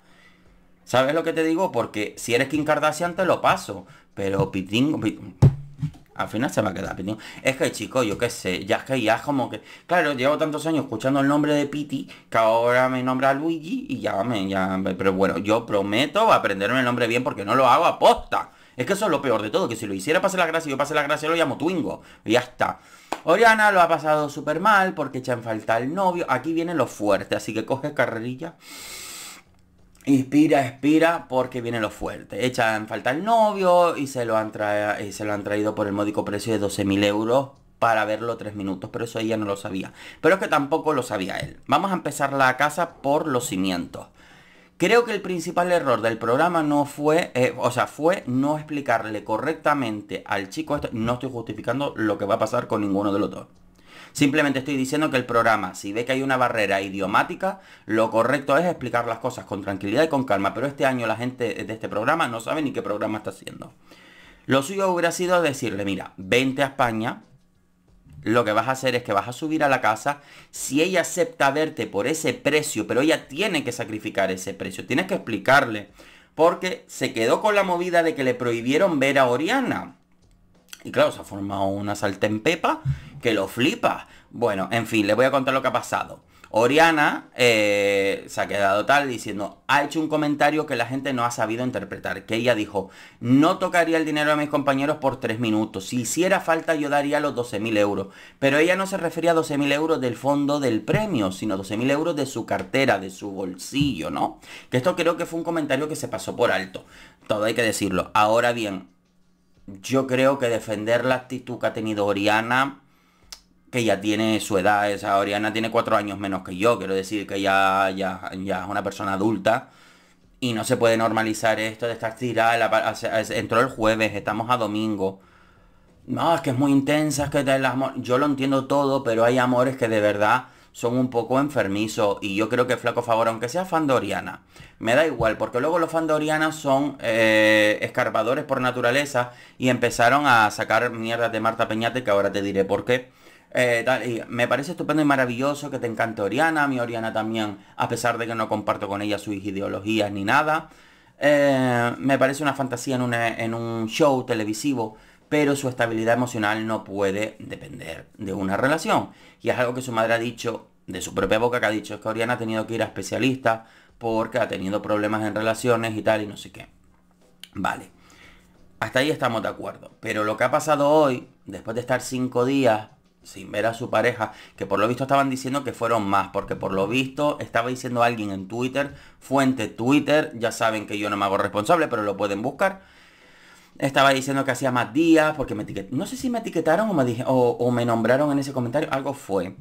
¿Sabes lo que te digo? Porque si eres Kim Kardashian te lo paso. Pero Pitingo... Al final se me ha quedar Pitingo. Es que, chico, yo qué sé. Ya es que ya es como que... Claro, llevo tantos años escuchando el nombre de Piti que ahora me nombra Luigi y ya me... Pero bueno, yo prometo aprenderme el nombre bien porque no lo hago a posta. Es que eso es lo peor de todo, que si lo hiciera pase la gracia y yo pase la gracia lo llamo Twingo. Y ya está. Oriana lo ha pasado súper mal porque echa en falta al novio. Aquí viene lo fuerte, así que coge carrerilla. Inspira, expira, porque viene lo fuerte. Echa en falta el novio y se lo han, y eh, se lo han traído por el módico precio de 12.000 euros para verlo tres minutos, pero eso ella no lo sabía. Pero es que tampoco lo sabía él. Vamos a empezar la casa por los cimientos. Creo que el principal error del programa no fue, eh, o sea, fue no explicarle correctamente al chico este. No estoy justificando lo que va a pasar con ninguno de los dos. Simplemente estoy diciendo que el programa, si ve que hay una barrera idiomática, lo correcto es explicar las cosas con tranquilidad y con calma. Pero este año la gente de este programa no sabe ni qué programa está haciendo. Lo suyo hubiera sido decirle, mira, vente a España, lo que vas a hacer es que vas a subir a la casa. Si ella acepta verte por ese precio, pero ella tiene que sacrificar ese precio, tienes que explicarle. Porque se quedó con la movida de que le prohibieron ver a Oriana. Y claro, se ha formado una salta en pepa que lo flipa. Bueno, en fin, les voy a contar lo que ha pasado. Oriana eh, se ha quedado tal diciendo, ha hecho un comentario que la gente no ha sabido interpretar, que ella dijo, no tocaría el dinero a mis compañeros por tres minutos, si hiciera falta yo daría los 12.000 euros, pero ella no se refería a 12.000 euros del fondo del premio, sino 12.000 euros de su cartera, de su bolsillo, ¿no? Que esto creo que fue un comentario que se pasó por alto, todo hay que decirlo. Ahora bien, yo creo que defender la actitud que ha tenido Oriana que ya tiene su edad, esa Oriana tiene cuatro años menos que yo, quiero decir que ya, ya, ya es una persona adulta y no se puede normalizar esto de estar tirada, entró el jueves, estamos a domingo. No, es que es muy intensa, es que yo lo entiendo todo, pero hay amores que de verdad son un poco enfermizos y yo creo que flaco favor, aunque sea fan de me da igual, porque luego los fan de son eh, escarpadores por naturaleza y empezaron a sacar mierdas de Marta Peñate, que ahora te diré por qué. Eh, me parece estupendo y maravilloso que te encante Oriana, a mí Oriana también, a pesar de que no comparto con ella sus ideologías ni nada. Eh, me parece una fantasía en, en un show televisivo, pero su estabilidad emocional no puede depender de una relación. Y es algo que su madre ha dicho, de su propia boca que ha dicho, es que Oriana ha tenido que ir a especialista porque ha tenido problemas en relaciones y tal y no sé qué. Vale. Hasta ahí estamos de acuerdo. Pero lo que ha pasado hoy, después de estar cinco días sin ver a su pareja, que por lo visto estaban diciendo que fueron más, porque por lo visto estaba diciendo alguien en Twitter, fuente Twitter, ya saben que yo no me hago responsable, pero lo pueden buscar. Estaba diciendo que hacía más días, porque me etiquetaron, no sé si me etiquetaron o me, o, me nombraron en ese comentario, algo fue.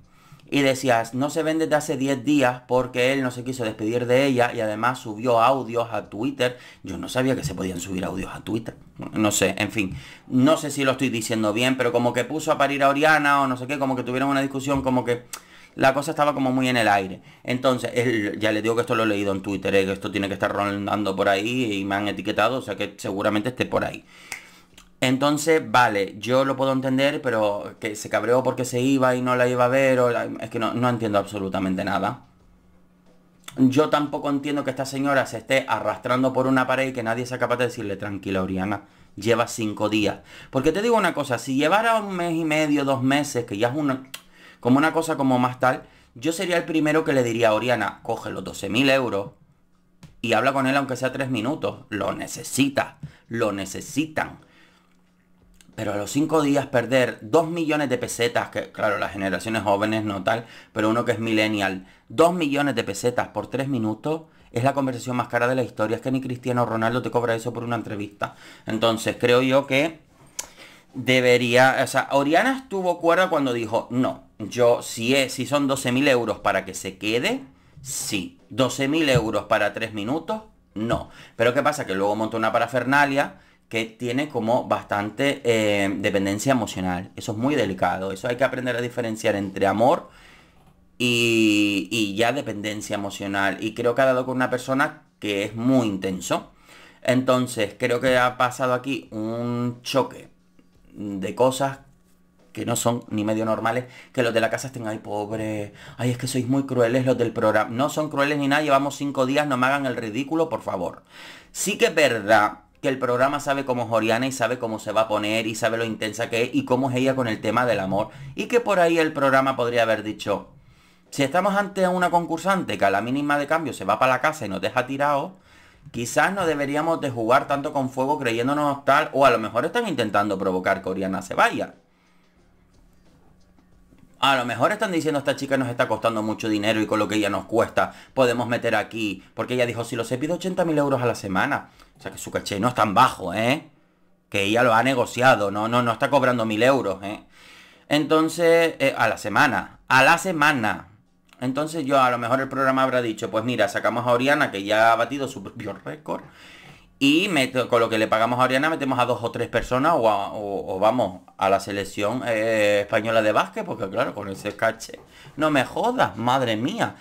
Y decías, no se vende desde hace 10 días porque él no se quiso despedir de ella y además subió audios a Twitter. Yo no sabía que se podían subir audios a Twitter. No sé, en fin. No sé si lo estoy diciendo bien, pero como que puso a parir a Oriana o no sé qué, como que tuvieron una discusión, como que la cosa estaba como muy en el aire. Entonces, él, ya les digo que esto lo he leído en Twitter, eh, que esto tiene que estar rondando por ahí y me han etiquetado, o sea que seguramente esté por ahí. Entonces, vale, yo lo puedo entender, pero que se cabreó porque se iba y no la iba a ver, o es que no entiendo absolutamente nada yo tampoco entiendo que esta señora se esté arrastrando por una pared y que nadie sea capaz de decirle, tranquila, Oriana, lleva cinco días. Porque te digo una cosa, si llevara un mes y medio, dos meses, que ya es una, como una cosa como más tal, yo sería el primero que le diría a Oriana, coge los 12.000 euros y habla con él aunque sea tres minutos. Lo necesita, lo necesitan. Pero a los cinco días perder dos millones de pesetas, que claro, las generaciones jóvenes no tal, pero uno que es millennial, Dos millones de pesetas por tres minutos es la conversación más cara de la historia. Es que ni Cristiano Ronaldo te cobra eso por una entrevista. Entonces creo yo que debería, o sea, Oriana estuvo cuerda cuando dijo, no, yo si, es, si son 12.000 euros para que se quede, sí. 12.000 euros para tres minutos, no. Pero ¿qué pasa? Que luego montó una parafernalia que tiene como bastante eh, dependencia emocional. Eso es muy delicado. Eso hay que aprender a diferenciar entre amor y, y, ya dependencia emocional. Y creo que ha dado con una persona que es muy intenso. Entonces, creo que ha pasado aquí un choque de cosas que no son ni medio normales, que los de la casa estén, ahí, pobre, ay es que sois muy crueles los del programa, no son crueles ni nada, llevamos cinco días, no me hagan el ridículo, por favor. Sí que es verdad que el programa sabe cómo es Oriana y sabe cómo se va a poner y sabe lo intensa que es y cómo es ella con el tema del amor. Y que por ahí el programa podría haber dicho, si estamos ante una concursante que a la mínima de cambio se va para la casa y nos deja tirado, quizás no deberíamos de jugar tanto con fuego creyéndonos tal o a lo mejor están intentando provocar que Oriana se vaya. A lo mejor están diciendo esta chica nos está costando mucho dinero y con lo que ella nos cuesta podemos meter aquí. Porque ella dijo, si los he pido 80.000 euros a la semana. O sea que su caché no es tan bajo, ¿eh? Que ella lo ha negociado, no, no, no está cobrando mil euros, ¿eh? Entonces, eh, a la semana, a la semana. Entonces yo a lo mejor el programa habrá dicho, pues mira, sacamos a Oriana, que ya ha batido su *laughs* propio récord, y meto, con lo que le pagamos a Oriana metemos a dos o tres personas o, vamos a la selección eh, española de básquet, porque claro, con ese caché, no me jodas, madre mía.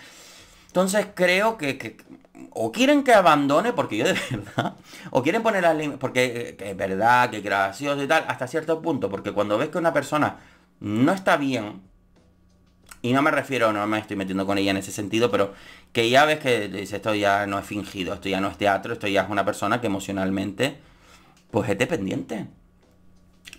Entonces creo que o quieren que abandone, porque yo de *laughs* verdad, o quieren poner las límite porque eh, es verdad, que gracioso y tal, hasta cierto punto, porque cuando ves que una persona no está bien, y no me refiero, no me estoy metiendo con ella en ese sentido, pero que ya ves que esto ya no es fingido, esto ya no es teatro, esto ya es una persona que emocionalmente, pues es dependiente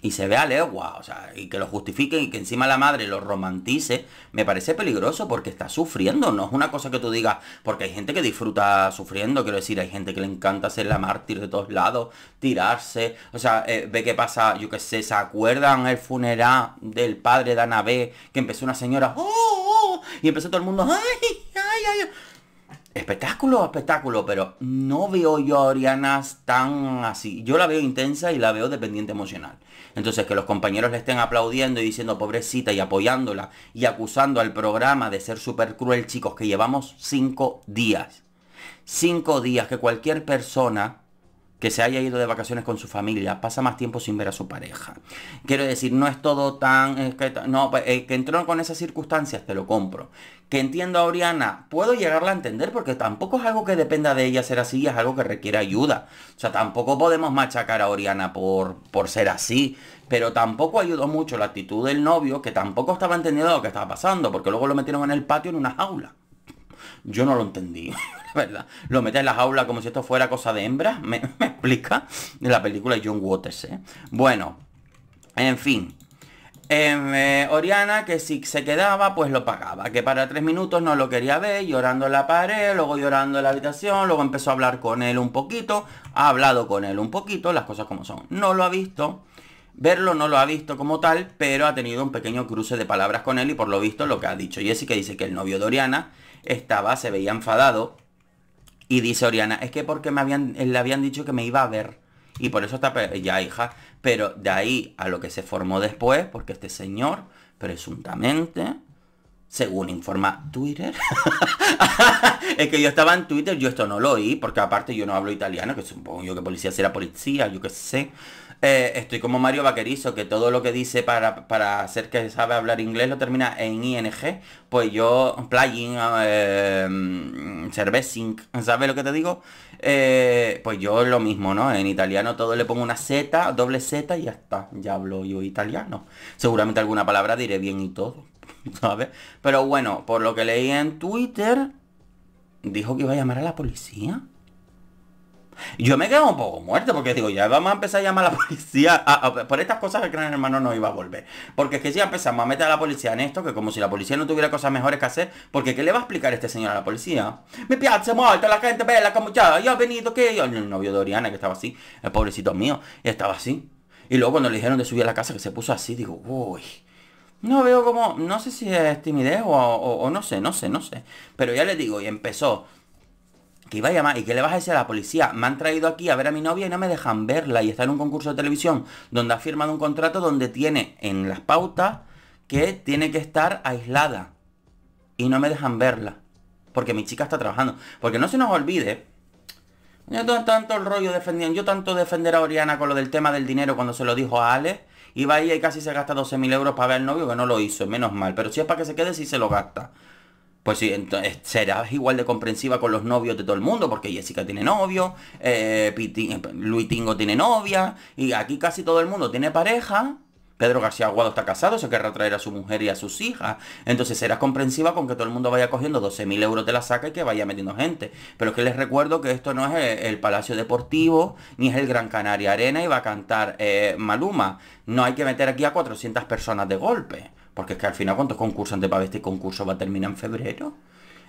y se vea legua, o sea, y que lo justifique y que encima la madre lo romantice, me parece peligroso porque está sufriendo, no es una cosa que tú digas, porque hay gente que disfruta sufriendo, quiero decir, hay gente que le encanta ser la mártir de todos lados, tirarse, o sea, eh, ve qué pasa, yo qué sé, ¿se acuerdan el funeral del padre de Anabé que empezó una señora, oh, oh, y empezó todo el mundo, ay, ay, ay, espectáculo, espectáculo, pero no veo yo a Oriana tan así. Yo la veo intensa y la veo dependiente emocional. Entonces, que los compañeros le estén aplaudiendo y diciendo pobrecita y apoyándola y acusando al programa de ser súper cruel, chicos, que llevamos cinco días. Cinco días que cualquier persona que se haya ido de vacaciones con su familia, pasa más tiempo sin ver a su pareja. Quiero decir, no es todo tan... no, pues, eh, que entró con esas circunstancias, te lo compro que entiendo a Oriana, puedo llegarla a entender porque tampoco es algo que dependa de ella ser así, es algo que requiere ayuda. O sea, tampoco podemos machacar a Oriana por, por ser así, pero tampoco ayudó mucho la actitud del novio, que tampoco estaba entendiendo lo que estaba pasando, porque luego lo metieron en el patio en una jaula. Yo no lo entendí, *laughs* la verdad. Lo metes en la jaula como si esto fuera cosa de hembra, ¿me, explica? en la película John Waters, ¿eh? Bueno, en fin, Em, eh, Oriana que si se quedaba pues lo pagaba, que para tres minutos no lo quería ver, llorando en la pared, luego llorando en la habitación, luego empezó a hablar con él un poquito, ha hablado con él un poquito, las cosas como son. No lo ha visto, verlo no lo ha visto como tal, pero ha tenido un pequeño cruce de palabras con él y por lo visto lo que ha dicho Jessica dice que el novio de Oriana estaba, se veía enfadado y dice Oriana, es que porque me habían, le habían dicho que me iba a ver y por eso está, ya hija, pero de ahí a lo que se formó después, porque este señor, presuntamente, según informa Twitter, *laughs* es que yo estaba en Twitter, yo esto no lo oí, porque aparte yo no hablo italiano, que supongo yo que policía será policía, yo que sé. Eh, estoy como Mario Vaquerizo, que todo lo que dice para, hacer que sabe hablar inglés lo termina en ing. Pues yo, playing, eh, mm, cervecing, ¿sabes lo que te digo? Eh, pues yo lo mismo, ¿no? En italiano todo le pongo una Z, doble Z y ya está. Ya hablo yo italiano. Seguramente alguna palabra diré bien y todo, *laughs* ¿sabes? Pero bueno, por lo que leí en Twitter, dijo que iba a llamar a la policía. Yo me quedo un poco muerto porque digo, ya vamos a empezar a llamar a la *laughs* policía. por estas cosas el gran hermano no iba a volver. Porque es que si empezamos a meter a la policía en esto, que como si la policía no tuviera cosas mejores que hacer, porque ¿qué le va a explicar este señor a la policía? Mi piazza muerto, la gente vela como ya, yo he venido que yo. El novio de Oriana que estaba así, el pobrecito mío, y estaba así. Y luego cuando le dijeron de subir a la casa que se puso así, digo, uy. No veo como, no sé si es timidez o, no sé, no sé, no sé. Pero ya le digo, y empezó que iba a llamar y que le vas a decir a la policía, me han traído aquí a ver a mi novia y no me dejan verla y está en un concurso de televisión donde ha firmado un contrato donde tiene en las pautas que tiene que estar aislada y no me dejan verla porque mi chica está trabajando. Porque no se nos olvide, yo tanto el rollo yo tanto defender a Oriana con lo del tema del dinero cuando se lo dijo a Ale, iba ahí y casi se gasta 12.000 euros para ver al novio que no lo hizo, menos mal, pero si es para que se quede, sí se lo gasta. Pues sí, entonces eh, serás igual de comprensiva con los novios de todo el mundo, porque Jessica tiene novio, eh, eh, Luis Tingo tiene novia, y aquí casi todo el mundo tiene pareja. Pedro García Aguado está casado, se querrá traer a su mujer y a sus hijas. Entonces serás comprensiva con que todo el mundo vaya cogiendo 12.000 euros de la saca y que vaya metiendo gente. Pero que les recuerdo que esto no es el, Palacio Deportivo, ni es el Gran Canaria Arena y va a cantar Maluma. No hay que meter aquí a 400 personas de golpe. Porque es que al final, ¿cuántos concursantes para este concurso va a terminar en febrero?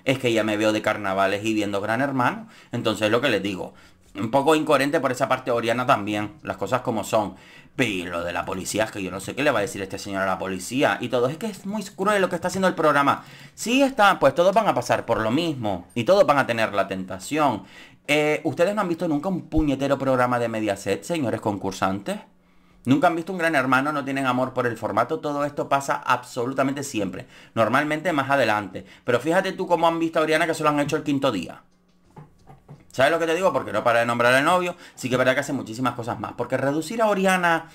Es que ya me veo de carnavales y viendo Gran Hermano. Entonces lo que les digo, un poco incoherente por esa parte Oriana también, las cosas como son. Pero lo de la policía es que yo no sé qué le va a decir este señor a la policía. Y todo, es que es muy cruel lo que está haciendo el programa. Sí está, pues todos van a pasar por lo mismo. Y todos van a tener la tentación. Eh, ¿Ustedes no han visto nunca un puñetero programa de Mediaset, señores concursantes? Nunca han visto un gran hermano, no tienen amor por el formato, todo esto pasa absolutamente siempre. Normalmente más adelante. Pero fíjate tú cómo han visto a Oriana que se lo han hecho el quinto día. ¿Sabes lo que te digo? Porque no para de nombrar al novio, sí que para que hace muchísimas cosas más. Porque reducir a Oriana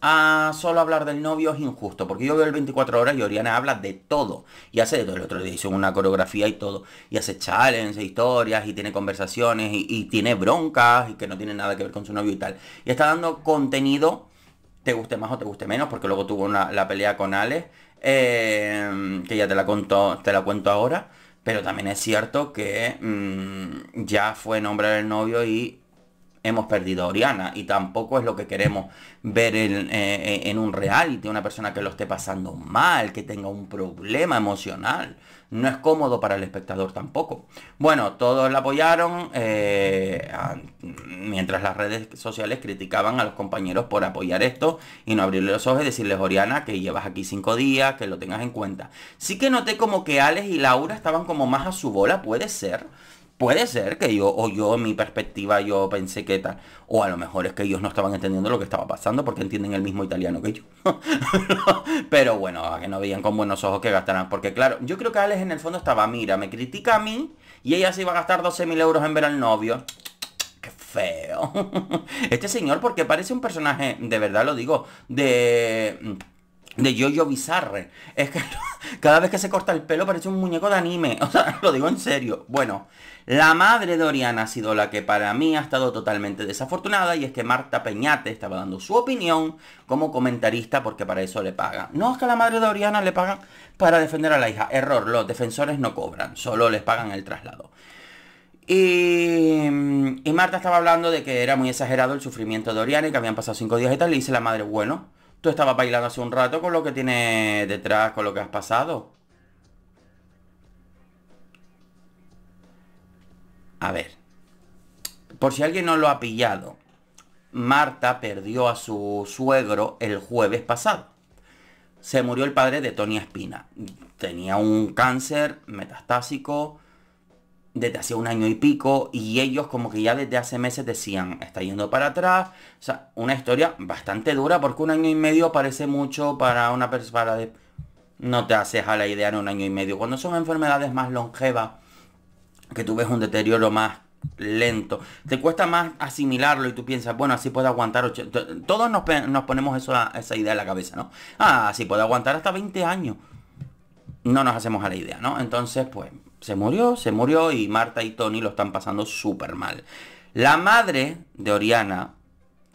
a solo hablar del novio es injusto, porque yo veo el 24 horas y Oriana habla de todo. Y hace de todo. El otro día hizo una coreografía y todo. Y hace challenges, historias, y tiene conversaciones, y, y tiene broncas, y que no tiene nada que ver con su novio y tal. Y está dando contenido te guste más o te guste menos, porque luego tuvo la pelea con Ale, eh, que ya te la, cuento ahora, pero también es cierto que mm, ya fue nombrar del novio y hemos perdido a Oriana y tampoco es lo que queremos ver eh, eh, en, un reality, una persona que lo esté pasando mal, que tenga un problema emocional. No es cómodo para el espectador tampoco. Bueno, todos la apoyaron eh, mientras las redes sociales criticaban a los compañeros por apoyar esto y no abrirle los ojos y decirles, Oriana, que llevas aquí cinco días, que lo tengas en cuenta. Sí que noté como que Alex y Laura estaban como más a su bola, puede ser Puede ser que yo, o yo en mi perspectiva, yo pensé que tal, o a lo mejor es que ellos no estaban entendiendo lo que estaba pasando porque entienden el mismo italiano que yo. *laughs* Pero bueno, a que no veían con buenos ojos que gastarán. Porque claro, yo creo que Alex en el fondo estaba, mira, me critica a mí y ella se iba a gastar 12.000 euros en ver al novio. ¡Qué feo! *laughs* este señor, porque parece un personaje, de verdad lo digo, de de Jojo Bizarre. Es que *laughs* cada vez que se corta el pelo parece un muñeco de anime. O sea, lo digo en serio. Bueno, la madre de Oriana ha sido la que para mí ha estado totalmente desafortunada y es que Marta Peñate estaba dando su opinión como comentarista porque para eso le pagan. No es que a la madre de Oriana le pagan para defender a la hija. Error, los defensores no cobran, solo les pagan el traslado. Y, Marta estaba hablando de que era muy exagerado el sufrimiento de Oriana y que habían pasado cinco días y tal. Le dice la madre, bueno, tú estabas bailando hace un rato con lo que tiene detrás, con lo que has pasado. A ver. Por si alguien no lo ha pillado. Marta perdió a su suegro el jueves pasado. Se murió el padre de Tony Espina. Tenía un cáncer metastásico desde hace un año y pico y ellos como que ya desde hace meses decían, está yendo para atrás. O sea, una historia bastante dura porque un año y medio parece mucho para una persona de... No te haces a la idea en un año y medio. Cuando son enfermedades más longevas que tú ves un deterioro más lento. Te cuesta más asimilarlo y tú piensas, bueno, así puedo aguantar... Todos nos, ponemos esa idea en la cabeza, ¿no? Ah, así puedo aguantar hasta 20 años. No nos hacemos a la idea, ¿no? Entonces, pues, se murió, se murió y Marta y Tony lo están pasando súper mal. La madre de Oriana,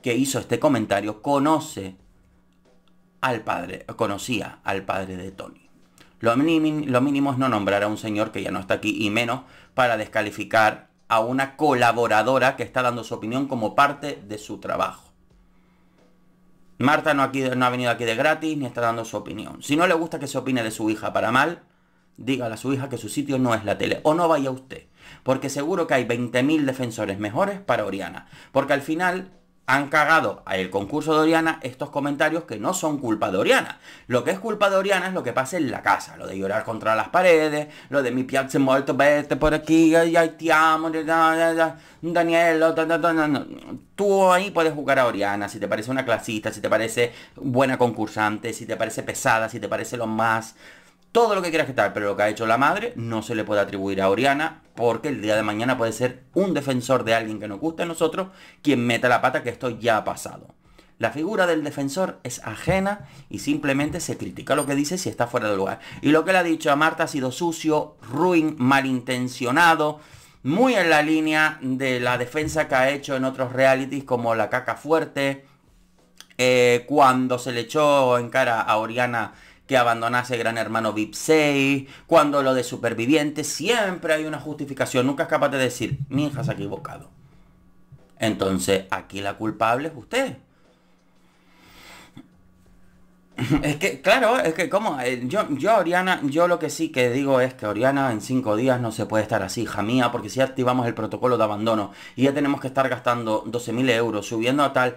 que hizo este comentario, conoce al padre, conocía al padre de Tony. Lo, lo mínimo es no nombrar a un señor que ya no está aquí y menos para descalificar a una colaboradora que está dando su opinión como parte de su trabajo. Marta no, no ha venido aquí de gratis ni está dando su opinión. Si no le gusta que se opine de su hija para mal, dígale a su hija que su sitio no es la tele o no vaya usted. Porque seguro que hay 20.000 defensores mejores para Oriana. Porque al final han cagado el concurso de Oriana estos comentarios que no son culpa de Oriana. Lo que es culpa de Oriana es lo que pasa en la casa, lo de llorar contra las paredes, lo de mi se muerto, vete por aquí, ay, ay, te amo, Daniel, tú ahí puedes jugar a Oriana, si te parece una clasista, si te parece buena concursante, si te parece pesada, si te parece lo más, todo lo que quieras que tal, pero lo que ha hecho la madre no se le puede atribuir a Oriana porque el día de mañana puede ser un defensor de alguien que nos gusta a nosotros quien meta la pata que esto ya ha pasado. La figura del defensor es ajena y simplemente se critica lo que dice si está fuera de lugar. Y lo que le ha dicho a Marta ha sido sucio, ruin, malintencionado, muy en la línea de la defensa que ha hecho en otros realities como La Caca Fuerte, eh, cuando se le echó en cara a Oriana que abandonase Gran Hermano VIP 6, cuando lo de superviviente siempre hay una justificación, nunca es capaz de decir, mi hija se ha equivocado. Entonces, aquí la culpable es usted. Es que, claro, es que cómo eh, yo, yo Oriana, yo lo que sí que digo es que Oriana en cinco días no se puede estar así, hija mía, porque si activamos el protocolo de abandono y ya tenemos que estar gastando 12.000 euros, subiendo a tal,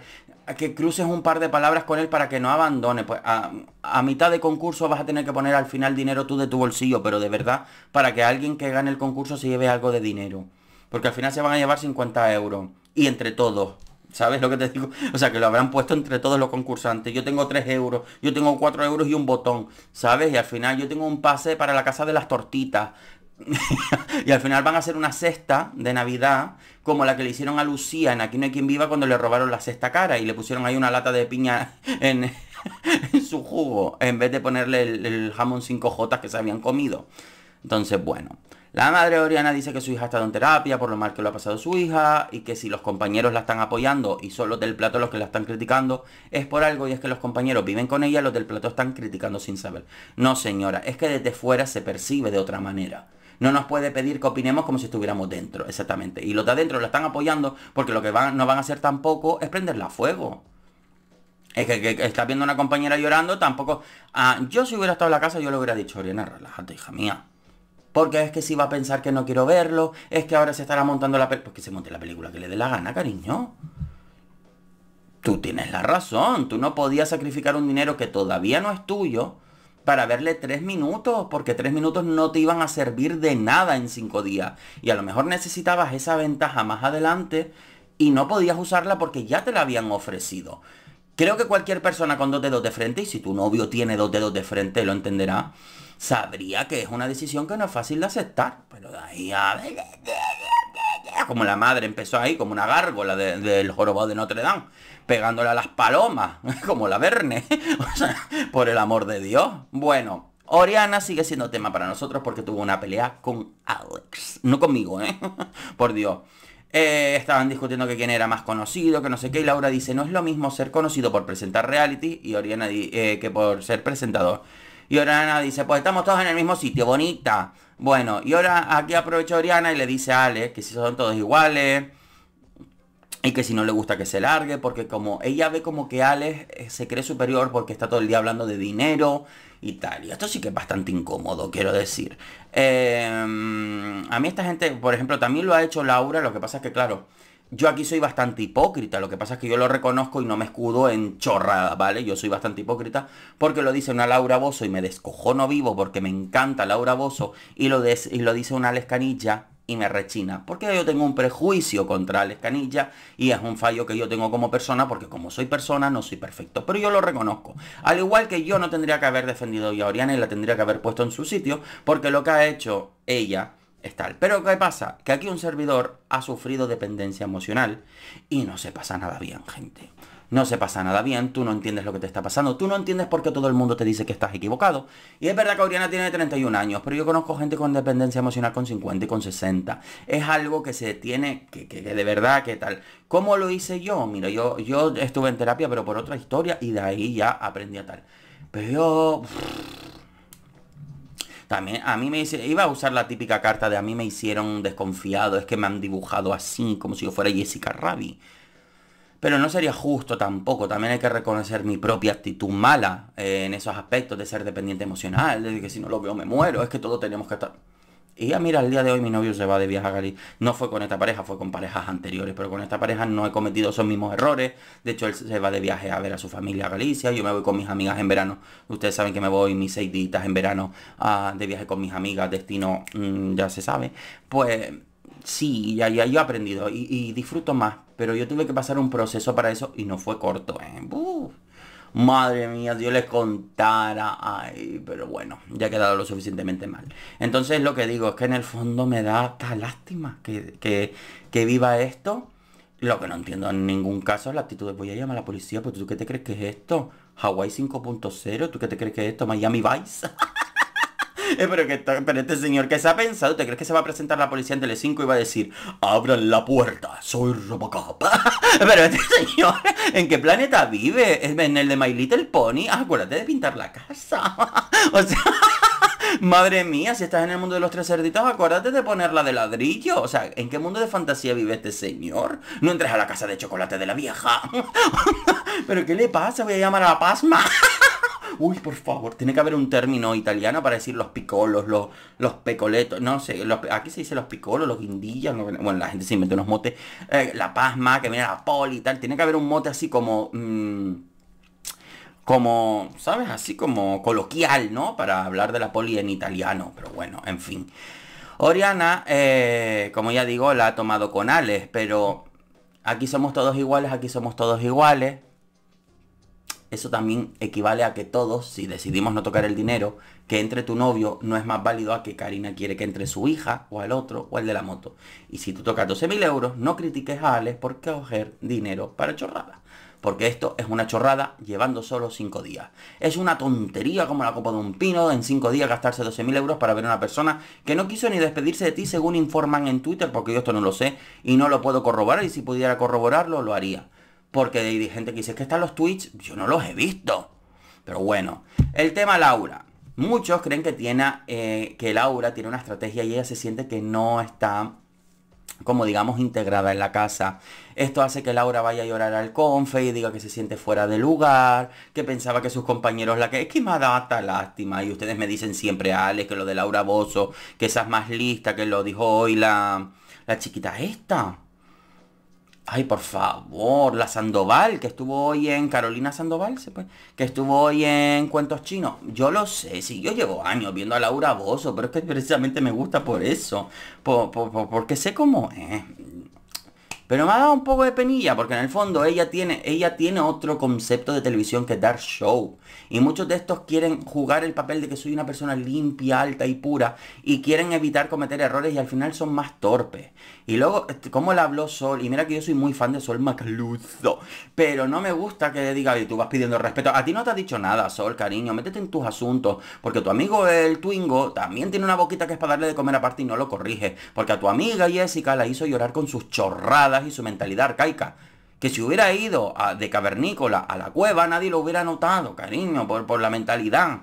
que cruces un par de palabras con él para que no abandone. Pues a, a, mitad de concurso vas a tener que poner al final dinero tú de tu bolsillo, pero de verdad, para que alguien que gane el concurso se lleve algo de dinero. Porque al final se van a llevar 50 euros. Y entre todos. ¿Sabes lo que te digo? O sea, que lo habrán puesto entre todos los concursantes. Yo tengo 3 euros, yo tengo 4 euros y un botón, ¿sabes? Y al final yo tengo un pase para la casa de las tortitas. *laughs* y al final van a hacer una cesta de Navidad como la que le hicieron a Lucía en Aquí no hay quien viva cuando le robaron la cesta cara y le pusieron ahí una lata de piña *laughs* *laughs* en, su jugo en vez de ponerle el, jamón 5J que se habían comido. Entonces, bueno. La madre Oriana dice que su hija ha estado en terapia por lo mal que lo ha pasado su hija y que si los compañeros la están apoyando y son los del plato los que la están criticando, es por algo y es que los compañeros viven con ella, los del plato están criticando sin saber. No señora, es que desde fuera se percibe de otra manera no nos puede pedir que opinemos como si estuviéramos dentro, exactamente. Y los de adentro lo están apoyando porque lo que van, no van a hacer tampoco es prenderla a fuego. Es que, estás viendo a una compañera llorando, tampoco... Ah, yo si hubiera estado en la casa, yo le hubiera dicho, Oriana, relájate, hija mía. Porque es que si va a pensar que no quiero verlo, es que ahora se estará montando la película... Pues que se monte la película que le dé la gana, cariño. Tú tienes la razón, tú no podías sacrificar un dinero que todavía no es tuyo para verle tres minutos, porque tres minutos no te iban a servir de nada en cinco días. Y a lo mejor necesitabas esa ventaja más adelante y no podías usarla porque ya te la habían ofrecido. Creo que cualquier persona con dos dedos de frente, y si tu novio tiene dos dedos de frente, lo entenderá, sabría que es una decisión que no es fácil de aceptar. Pero de ahí a... Como la madre empezó ahí, como una gárgola del jorobado de Notre Dame pegándole a las palomas, *laughs* como la Verne, *laughs* por el amor de Dios. Bueno, Oriana sigue siendo tema para nosotros porque tuvo una pelea con Alex, no conmigo, ¿eh? *laughs* por Dios. Eh, estaban discutiendo que quién era más conocido, que no sé qué, y Laura dice, no es lo mismo ser conocido por presentar reality y Oriana eh, que por ser presentador. Y Oriana dice, pues estamos todos en el mismo sitio, bonita. Bueno, y ahora aquí aprovecha Oriana y le dice a Alex que si son todos iguales, y que si no le gusta que se largue, porque como ella ve como que Alex eh, se cree superior porque está todo el día hablando de dinero y tal. Y esto sí que es bastante incómodo, quiero decir. Em, a mí esta gente, por ejemplo, también lo ha hecho Laura, lo que pasa es que, claro, yo aquí soy bastante hipócrita, lo que pasa es que yo lo reconozco y no me escudo en chorrada, ¿vale? Yo soy bastante hipócrita porque lo dice una Laura Bozo y me descojono vivo porque me encanta Laura Bozo y lo, y lo dice una Alex Canilla y me rechina. Porque yo tengo un prejuicio contra Alex escanilla y es un fallo que yo tengo como persona porque como soy persona no soy perfecto. Pero yo lo reconozco. Al igual que yo no tendría que haber defendido a Oriana y la tendría que haber puesto en su sitio porque lo que ha hecho ella es tal. Pero ¿qué pasa? Que aquí un servidor ha sufrido dependencia emocional y no se pasa nada bien, gente no se pasa nada bien, tú no entiendes lo que te está pasando, tú no entiendes por qué todo el mundo te dice que estás equivocado. Y es verdad que Oriana tiene 31 años, pero yo conozco gente con dependencia emocional con 50 y con 60. Es algo que se tiene, que, de verdad, que tal. ¿Cómo lo hice yo? Mira, yo, yo estuve en terapia, pero por otra historia, y de ahí ya aprendí a tal. Pero yo... También a mí me dice, iba a usar la típica carta de a mí me hicieron desconfiado, es que me han dibujado así, como si yo fuera Jessica Rabbit pero no sería justo tampoco. También hay que reconocer mi propia actitud mala eh, en esos aspectos de ser dependiente emocional, de que si no lo veo me muero, es que todos tenemos que estar... Y ya mira, el día de hoy mi novio se va de viaje a Galicia, No fue con esta pareja, fue con parejas anteriores, pero con esta pareja no he cometido esos mismos errores. De hecho, él se va de viaje a ver a su familia a Galicia. Yo me voy con mis amigas en verano. Ustedes saben que me voy mis seis días en verano ah, de viaje con mis amigas, destino, mm, ya se sabe. Pues sí, ya, ya yo he aprendido y, disfruto más. Pero yo tuve que pasar un proceso para eso y no fue corto. ¿eh? madre mía, Dios les contara. Ay, pero bueno, ya he quedado lo suficientemente mal. Entonces lo que digo es que en el fondo me da hasta lástima que, que, viva esto. Lo que no entiendo en ningún caso es la actitud de voy a llamar a la policía, pues tú qué te crees que es esto? Hawaii 5.0, ¿tú qué te crees que es esto? Miami Vice. *laughs* Eh, pero, que, pero este señor que se ha pensado, ¿te crees que se va a presentar la policía en Tele5 y va a decir Abran la puerta, soy Robocop? *laughs* pero este señor, ¿en qué planeta vive? ¿En el de My Little Pony? Ah, acuérdate de pintar la casa. *laughs* o sea... *laughs* Madre mía, si estás en el mundo de los tres cerditos, acuérdate de ponerla de ladrillo. O sea, ¿en qué mundo de fantasía vive este señor? No entres a la casa de chocolate de la vieja. ¿Pero qué le pasa? Voy a llamar a la pasma uy, por favor, tiene que haber un término italiano para decir los picolos, los, los pecoletos, no sé, aquí se dice los picolos, los guindillas, bueno, la gente se inventa unos motes, eh, la pasma, que viene la poli y tal, tiene que haber un mote así como... Mm, como, ¿sabes? Así como coloquial, ¿no? Para hablar de la poli en italiano, pero bueno, en fin. Oriana, eh, como ya digo, la ha tomado con Alex, pero aquí somos todos iguales, aquí somos todos iguales eso también equivale a que todos, si decidimos no tocar el dinero, que entre tu novio no es más válido a que Karina quiere que entre su hija o al otro o el de la moto. Y si tú tocas 12.000 euros, no critiques a Alex por coger dinero para chorradas. Porque esto es una chorrada llevando solo 5 días. Es una tontería como la copa de un pino en 5 días gastarse 12.000 euros para ver a una persona que no quiso ni despedirse de ti según informan en Twitter, porque yo esto no lo sé y no lo puedo corroborar y si pudiera corroborarlo lo haría. Porque hay gente que dice, que están los tweets, yo no los he visto. Pero bueno, el tema Laura. Muchos creen que, tiene, eh, que Laura tiene una estrategia y ella se siente que no está como digamos, integrada en la casa. Esto hace que Laura vaya a llorar al confe y diga que se siente fuera de lugar, que pensaba que sus compañeros la que... Es que me da lástima. Y ustedes me dicen siempre, Alex, que lo de Laura Bozo, que esa es más lista, que lo dijo hoy la, la chiquita esta. Ay, por favor, la Sandoval, que estuvo hoy en Carolina Sandoval, ¿se que estuvo hoy en Cuentos Chinos. Yo lo sé, sí, yo llevo años viendo a Laura Bozo, pero es que precisamente me gusta por eso, porque sé cómo es. Pero me ha dado un poco de penilla porque en el fondo ella tiene, ella tiene otro concepto de televisión que dar show. Y muchos de estos quieren jugar el papel de que soy una persona limpia, alta y pura y quieren evitar cometer errores y al final son más torpes. Y luego, este, como le habló Sol, y mira que yo soy muy fan de Sol Macluzo, pero no me gusta que diga, y tú vas pidiendo respeto. A ti no te ha dicho nada, Sol, cariño, métete en tus asuntos, porque tu amigo el Twingo también tiene una boquita que es para darle de comer aparte y no lo corrige. Porque a tu amiga Jessica la hizo llorar con sus chorradas y su mentalidad arcaica. Que si hubiera ido de cavernícola a la cueva, nadie lo hubiera notado, cariño, por, por la mentalidad.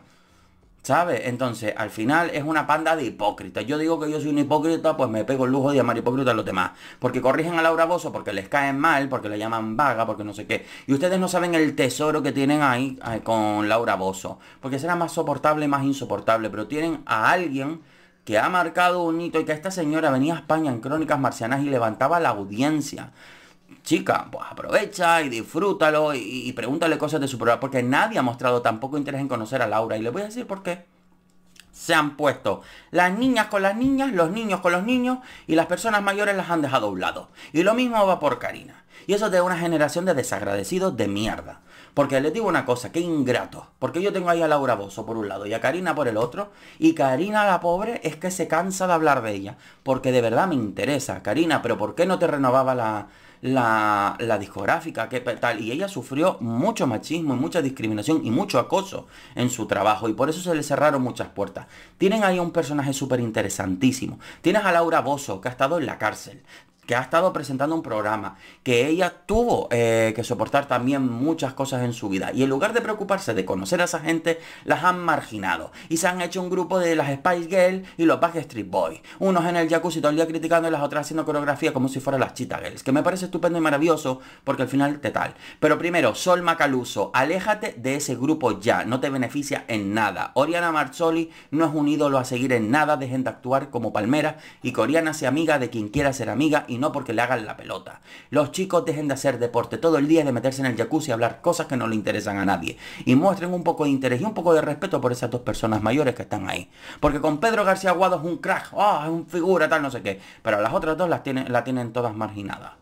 ¿Sabes? Entonces, al final es una panda de hipócritas. Yo digo que yo soy un hipócrita, pues me pego el lujo de llamar hipócrita a los demás. Porque corrigen a Laura Bozo, porque les caen mal, porque le llaman vaga, porque no sé qué. Y ustedes no saben el tesoro que tienen ahí eh, con Laura Bozo. Porque será más soportable, más insoportable. Pero tienen a alguien que ha marcado un hito y que esta señora venía a España en Crónicas Marcianas y levantaba la audiencia. Chica, pues aprovecha y disfrútalo y, pregúntale cosas de su programa, porque nadie ha mostrado tampoco interés en conocer a Laura. Y le voy a decir por qué se han puesto las niñas con las niñas, los niños con los niños y las personas mayores las han dejado a un lado. Y lo mismo va por Karina. Y eso te da una generación de desagradecidos de mierda. Porque les digo una cosa, qué ingrato. Porque yo tengo ahí a Laura Bozo por un lado y a Karina por el otro. Y Karina la pobre es que se cansa de hablar de ella. Porque de verdad me interesa, Karina, pero ¿por qué no te renovaba la, la, discográfica, qué tal. Y ella sufrió mucho machismo y mucha discriminación y mucho acoso en su trabajo. Y por eso se le cerraron muchas puertas. Tienen ahí un personaje súper interesantísimo. Tienes a Laura Bozo, que ha estado en la cárcel que ha estado presentando un programa, que ella tuvo eh, que soportar también muchas cosas en su vida. Y en lugar de preocuparse de conocer a esa gente, las han marginado. Y se han hecho un grupo de las Spice Girls y los Backstreet Boys. Unos en el jacuzzi todo el día criticando y las otras haciendo coreografía como si fueran las Cheetah Girls. Que me parece estupendo y maravilloso porque al final te tal. Pero primero, Sol Macaluso, aléjate de ese grupo ya. No te beneficia en nada. Oriana Marzoli no es un ídolo a seguir en nada. de gente actuar como palmera. y Coriana Oriana sea amiga de quien quiera ser amiga no porque le hagan la pelota. Los chicos dejen de hacer deporte todo el día y de meterse en el jacuzzi y hablar cosas que no le interesan a nadie. Y muestren un poco de interés y un poco de respeto por esas dos personas mayores que están ahí. Porque con Pedro García Guado es un crack, oh, es un figura, tal, no sé qué. Pero las otras dos las tienen, las tienen todas marginadas.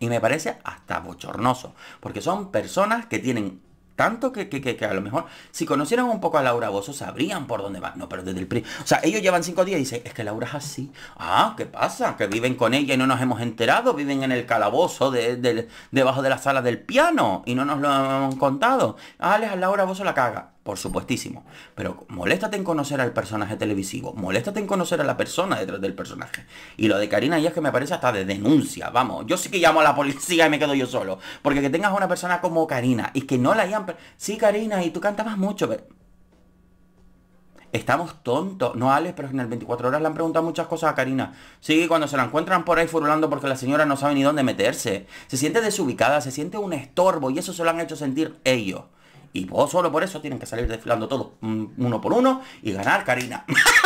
Y me parece hasta bochornoso, porque son personas que tienen tanto que, a lo mejor, si conocieran un poco a Laura Bozo, sabrían por dónde va. No, pero desde el pri O sea, ellos llevan cinco días y dicen, es que Laura es así. Ah, ¿qué pasa? Que viven con ella y no nos hemos enterado. Viven en el calabozo de, debajo de la sala del piano y no nos lo han contado. Ah, les a Laura Bozo la caga por supuestísimo. Pero moléstate en conocer al personaje televisivo, moléstate en conocer a la persona detrás del personaje. Y lo de Karina ya es que me parece hasta de denuncia, vamos. Yo sí que llamo a la policía y me quedo yo solo. Porque que tengas a una persona como Karina y que no la hayan... Sí, Karina, y tú cantabas mucho, pero... Estamos tontos. No, Alex, pero en el 24 horas le han preguntado muchas cosas a Karina. Sí, cuando se la encuentran por ahí furulando porque la señora no sabe ni dónde meterse. Se siente desubicada, se siente un estorbo y eso se lo han hecho sentir ellos. Y vos solo por eso tienen que salir desfilando todos mm, uno por uno y ganar Karina.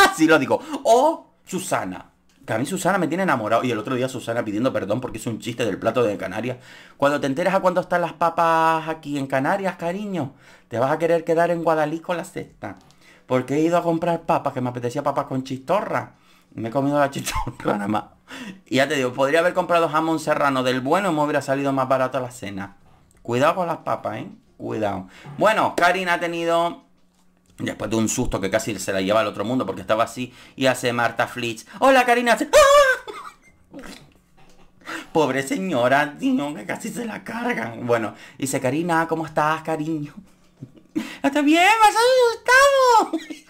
Así *laughs* lo digo. O Susana. Que a mí Susana me tiene enamorado. Y el otro día Susana pidiendo perdón porque es un chiste del plato de Canarias. Cuando te enteras a cuándo están las papas aquí en Canarias, cariño, te vas a querer quedar en Guadalí con la cesta. Porque he ido a comprar papas, que me apetecía papas con chistorra. Me he comido la chistorra *laughs* nada más. Y ya te digo, podría haber comprado jamón serrano del bueno y me hubiera salido más barato la cena. Cuidado con las papas, ¿eh? cuidado. Bueno, Karina ha tenido Después de un susto que casi se la lleva al otro mundo porque estaba así y hace Marta Flitz. Hola Karina. ¡Ah! Pobre señora, Digo, que casi se la cargan. Bueno, dice Karina, ¿cómo estás, cariño? *laughs* ¿Está bien? ¿Me has asustado?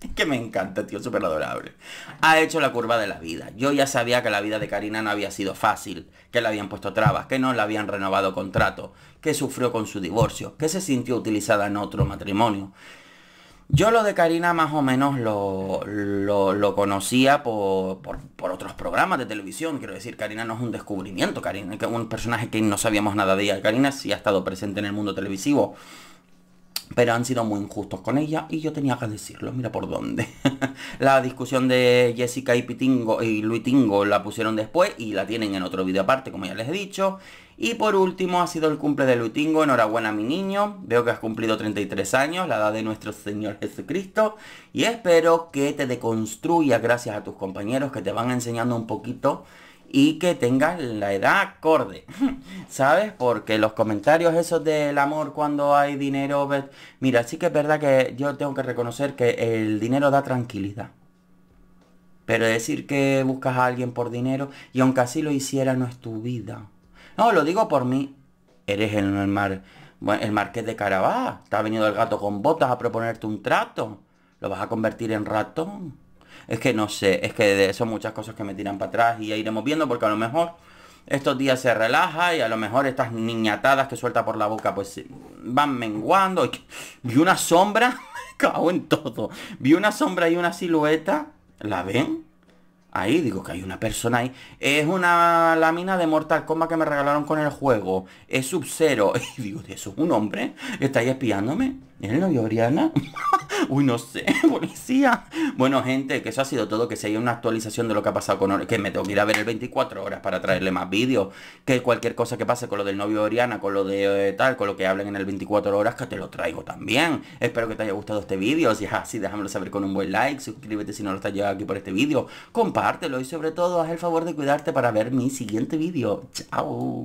*laughs* que me encanta, tío, súper adorable. Ha hecho la curva de la vida. Yo ya sabía que la vida de Karina no había sido fácil, que le habían puesto trabas, que no le habían renovado contrato, que sufrió con su divorcio, que se sintió utilizada en otro matrimonio. Yo lo de Karina más o menos lo, lo, conocía por, otros programas de televisión. Quiero decir, Karina no es un descubrimiento, Karina, es un personaje que no sabíamos nada de ella. Karina sí ha estado presente en el mundo televisivo pero han sido muy injustos con ella y yo tenía que decirlo, mira por dónde. *laughs* la discusión de Jessica y Pitingo y Luitingo la pusieron después y la tienen en otro vídeo aparte, como ya les he dicho. Y por último ha sido el cumple de Luitingo, enhorabuena mi niño, veo que has cumplido 33 años, la edad de nuestro Señor Jesucristo, y espero que te deconstruyas gracias a tus compañeros que te van enseñando un poquito y que tengas la edad acorde, *laughs* ¿sabes? Porque los comentarios esos del amor cuando hay dinero... Mira, sí que es verdad que yo tengo que reconocer que el dinero da tranquilidad. Pero decir que buscas a alguien por dinero y aunque así lo hiciera no es tu vida. No, lo digo por mí. Eres el, mar, el marqués de Carabá. ¿Está venido el gato con botas a proponerte un trato. Lo vas a convertir en ratón. Es que no sé, es que son muchas cosas que me tiran para atrás y ya iremos viendo porque a lo mejor estos días se relaja y a lo mejor estas niñatadas que suelta por la boca pues van menguando. Vi una sombra, *laughs* cago en todo. Vi una sombra y una silueta, ¿la ven? Ahí digo que hay una persona ahí. Es una lámina de Mortal Kombat que me regalaron con el juego. Es Sub-Zero. *laughs* Y digo, ¿eso es un hombre? ¿Está ahí espiándome? novio novio Oriana? *laughs* Uy, no sé, *laughs* policía. Bueno, gente, que eso ha sido todo. Que si hay una actualización de lo que ha pasado con... Que me tengo que ir a ver el 24 horas para traerle más vídeos. Que cualquier cosa que pase con lo del novio Oriana, con lo de eh, tal, con lo que hablen en el 24 horas, que te lo traigo también. Espero que te haya gustado este vídeo. Si es así, déjamelo saber con un buen like. Suscríbete si no lo estás llegando aquí por este vídeo. Compártelo y sobre todo, haz el favor de cuidarte para ver mi siguiente vídeo. Chao.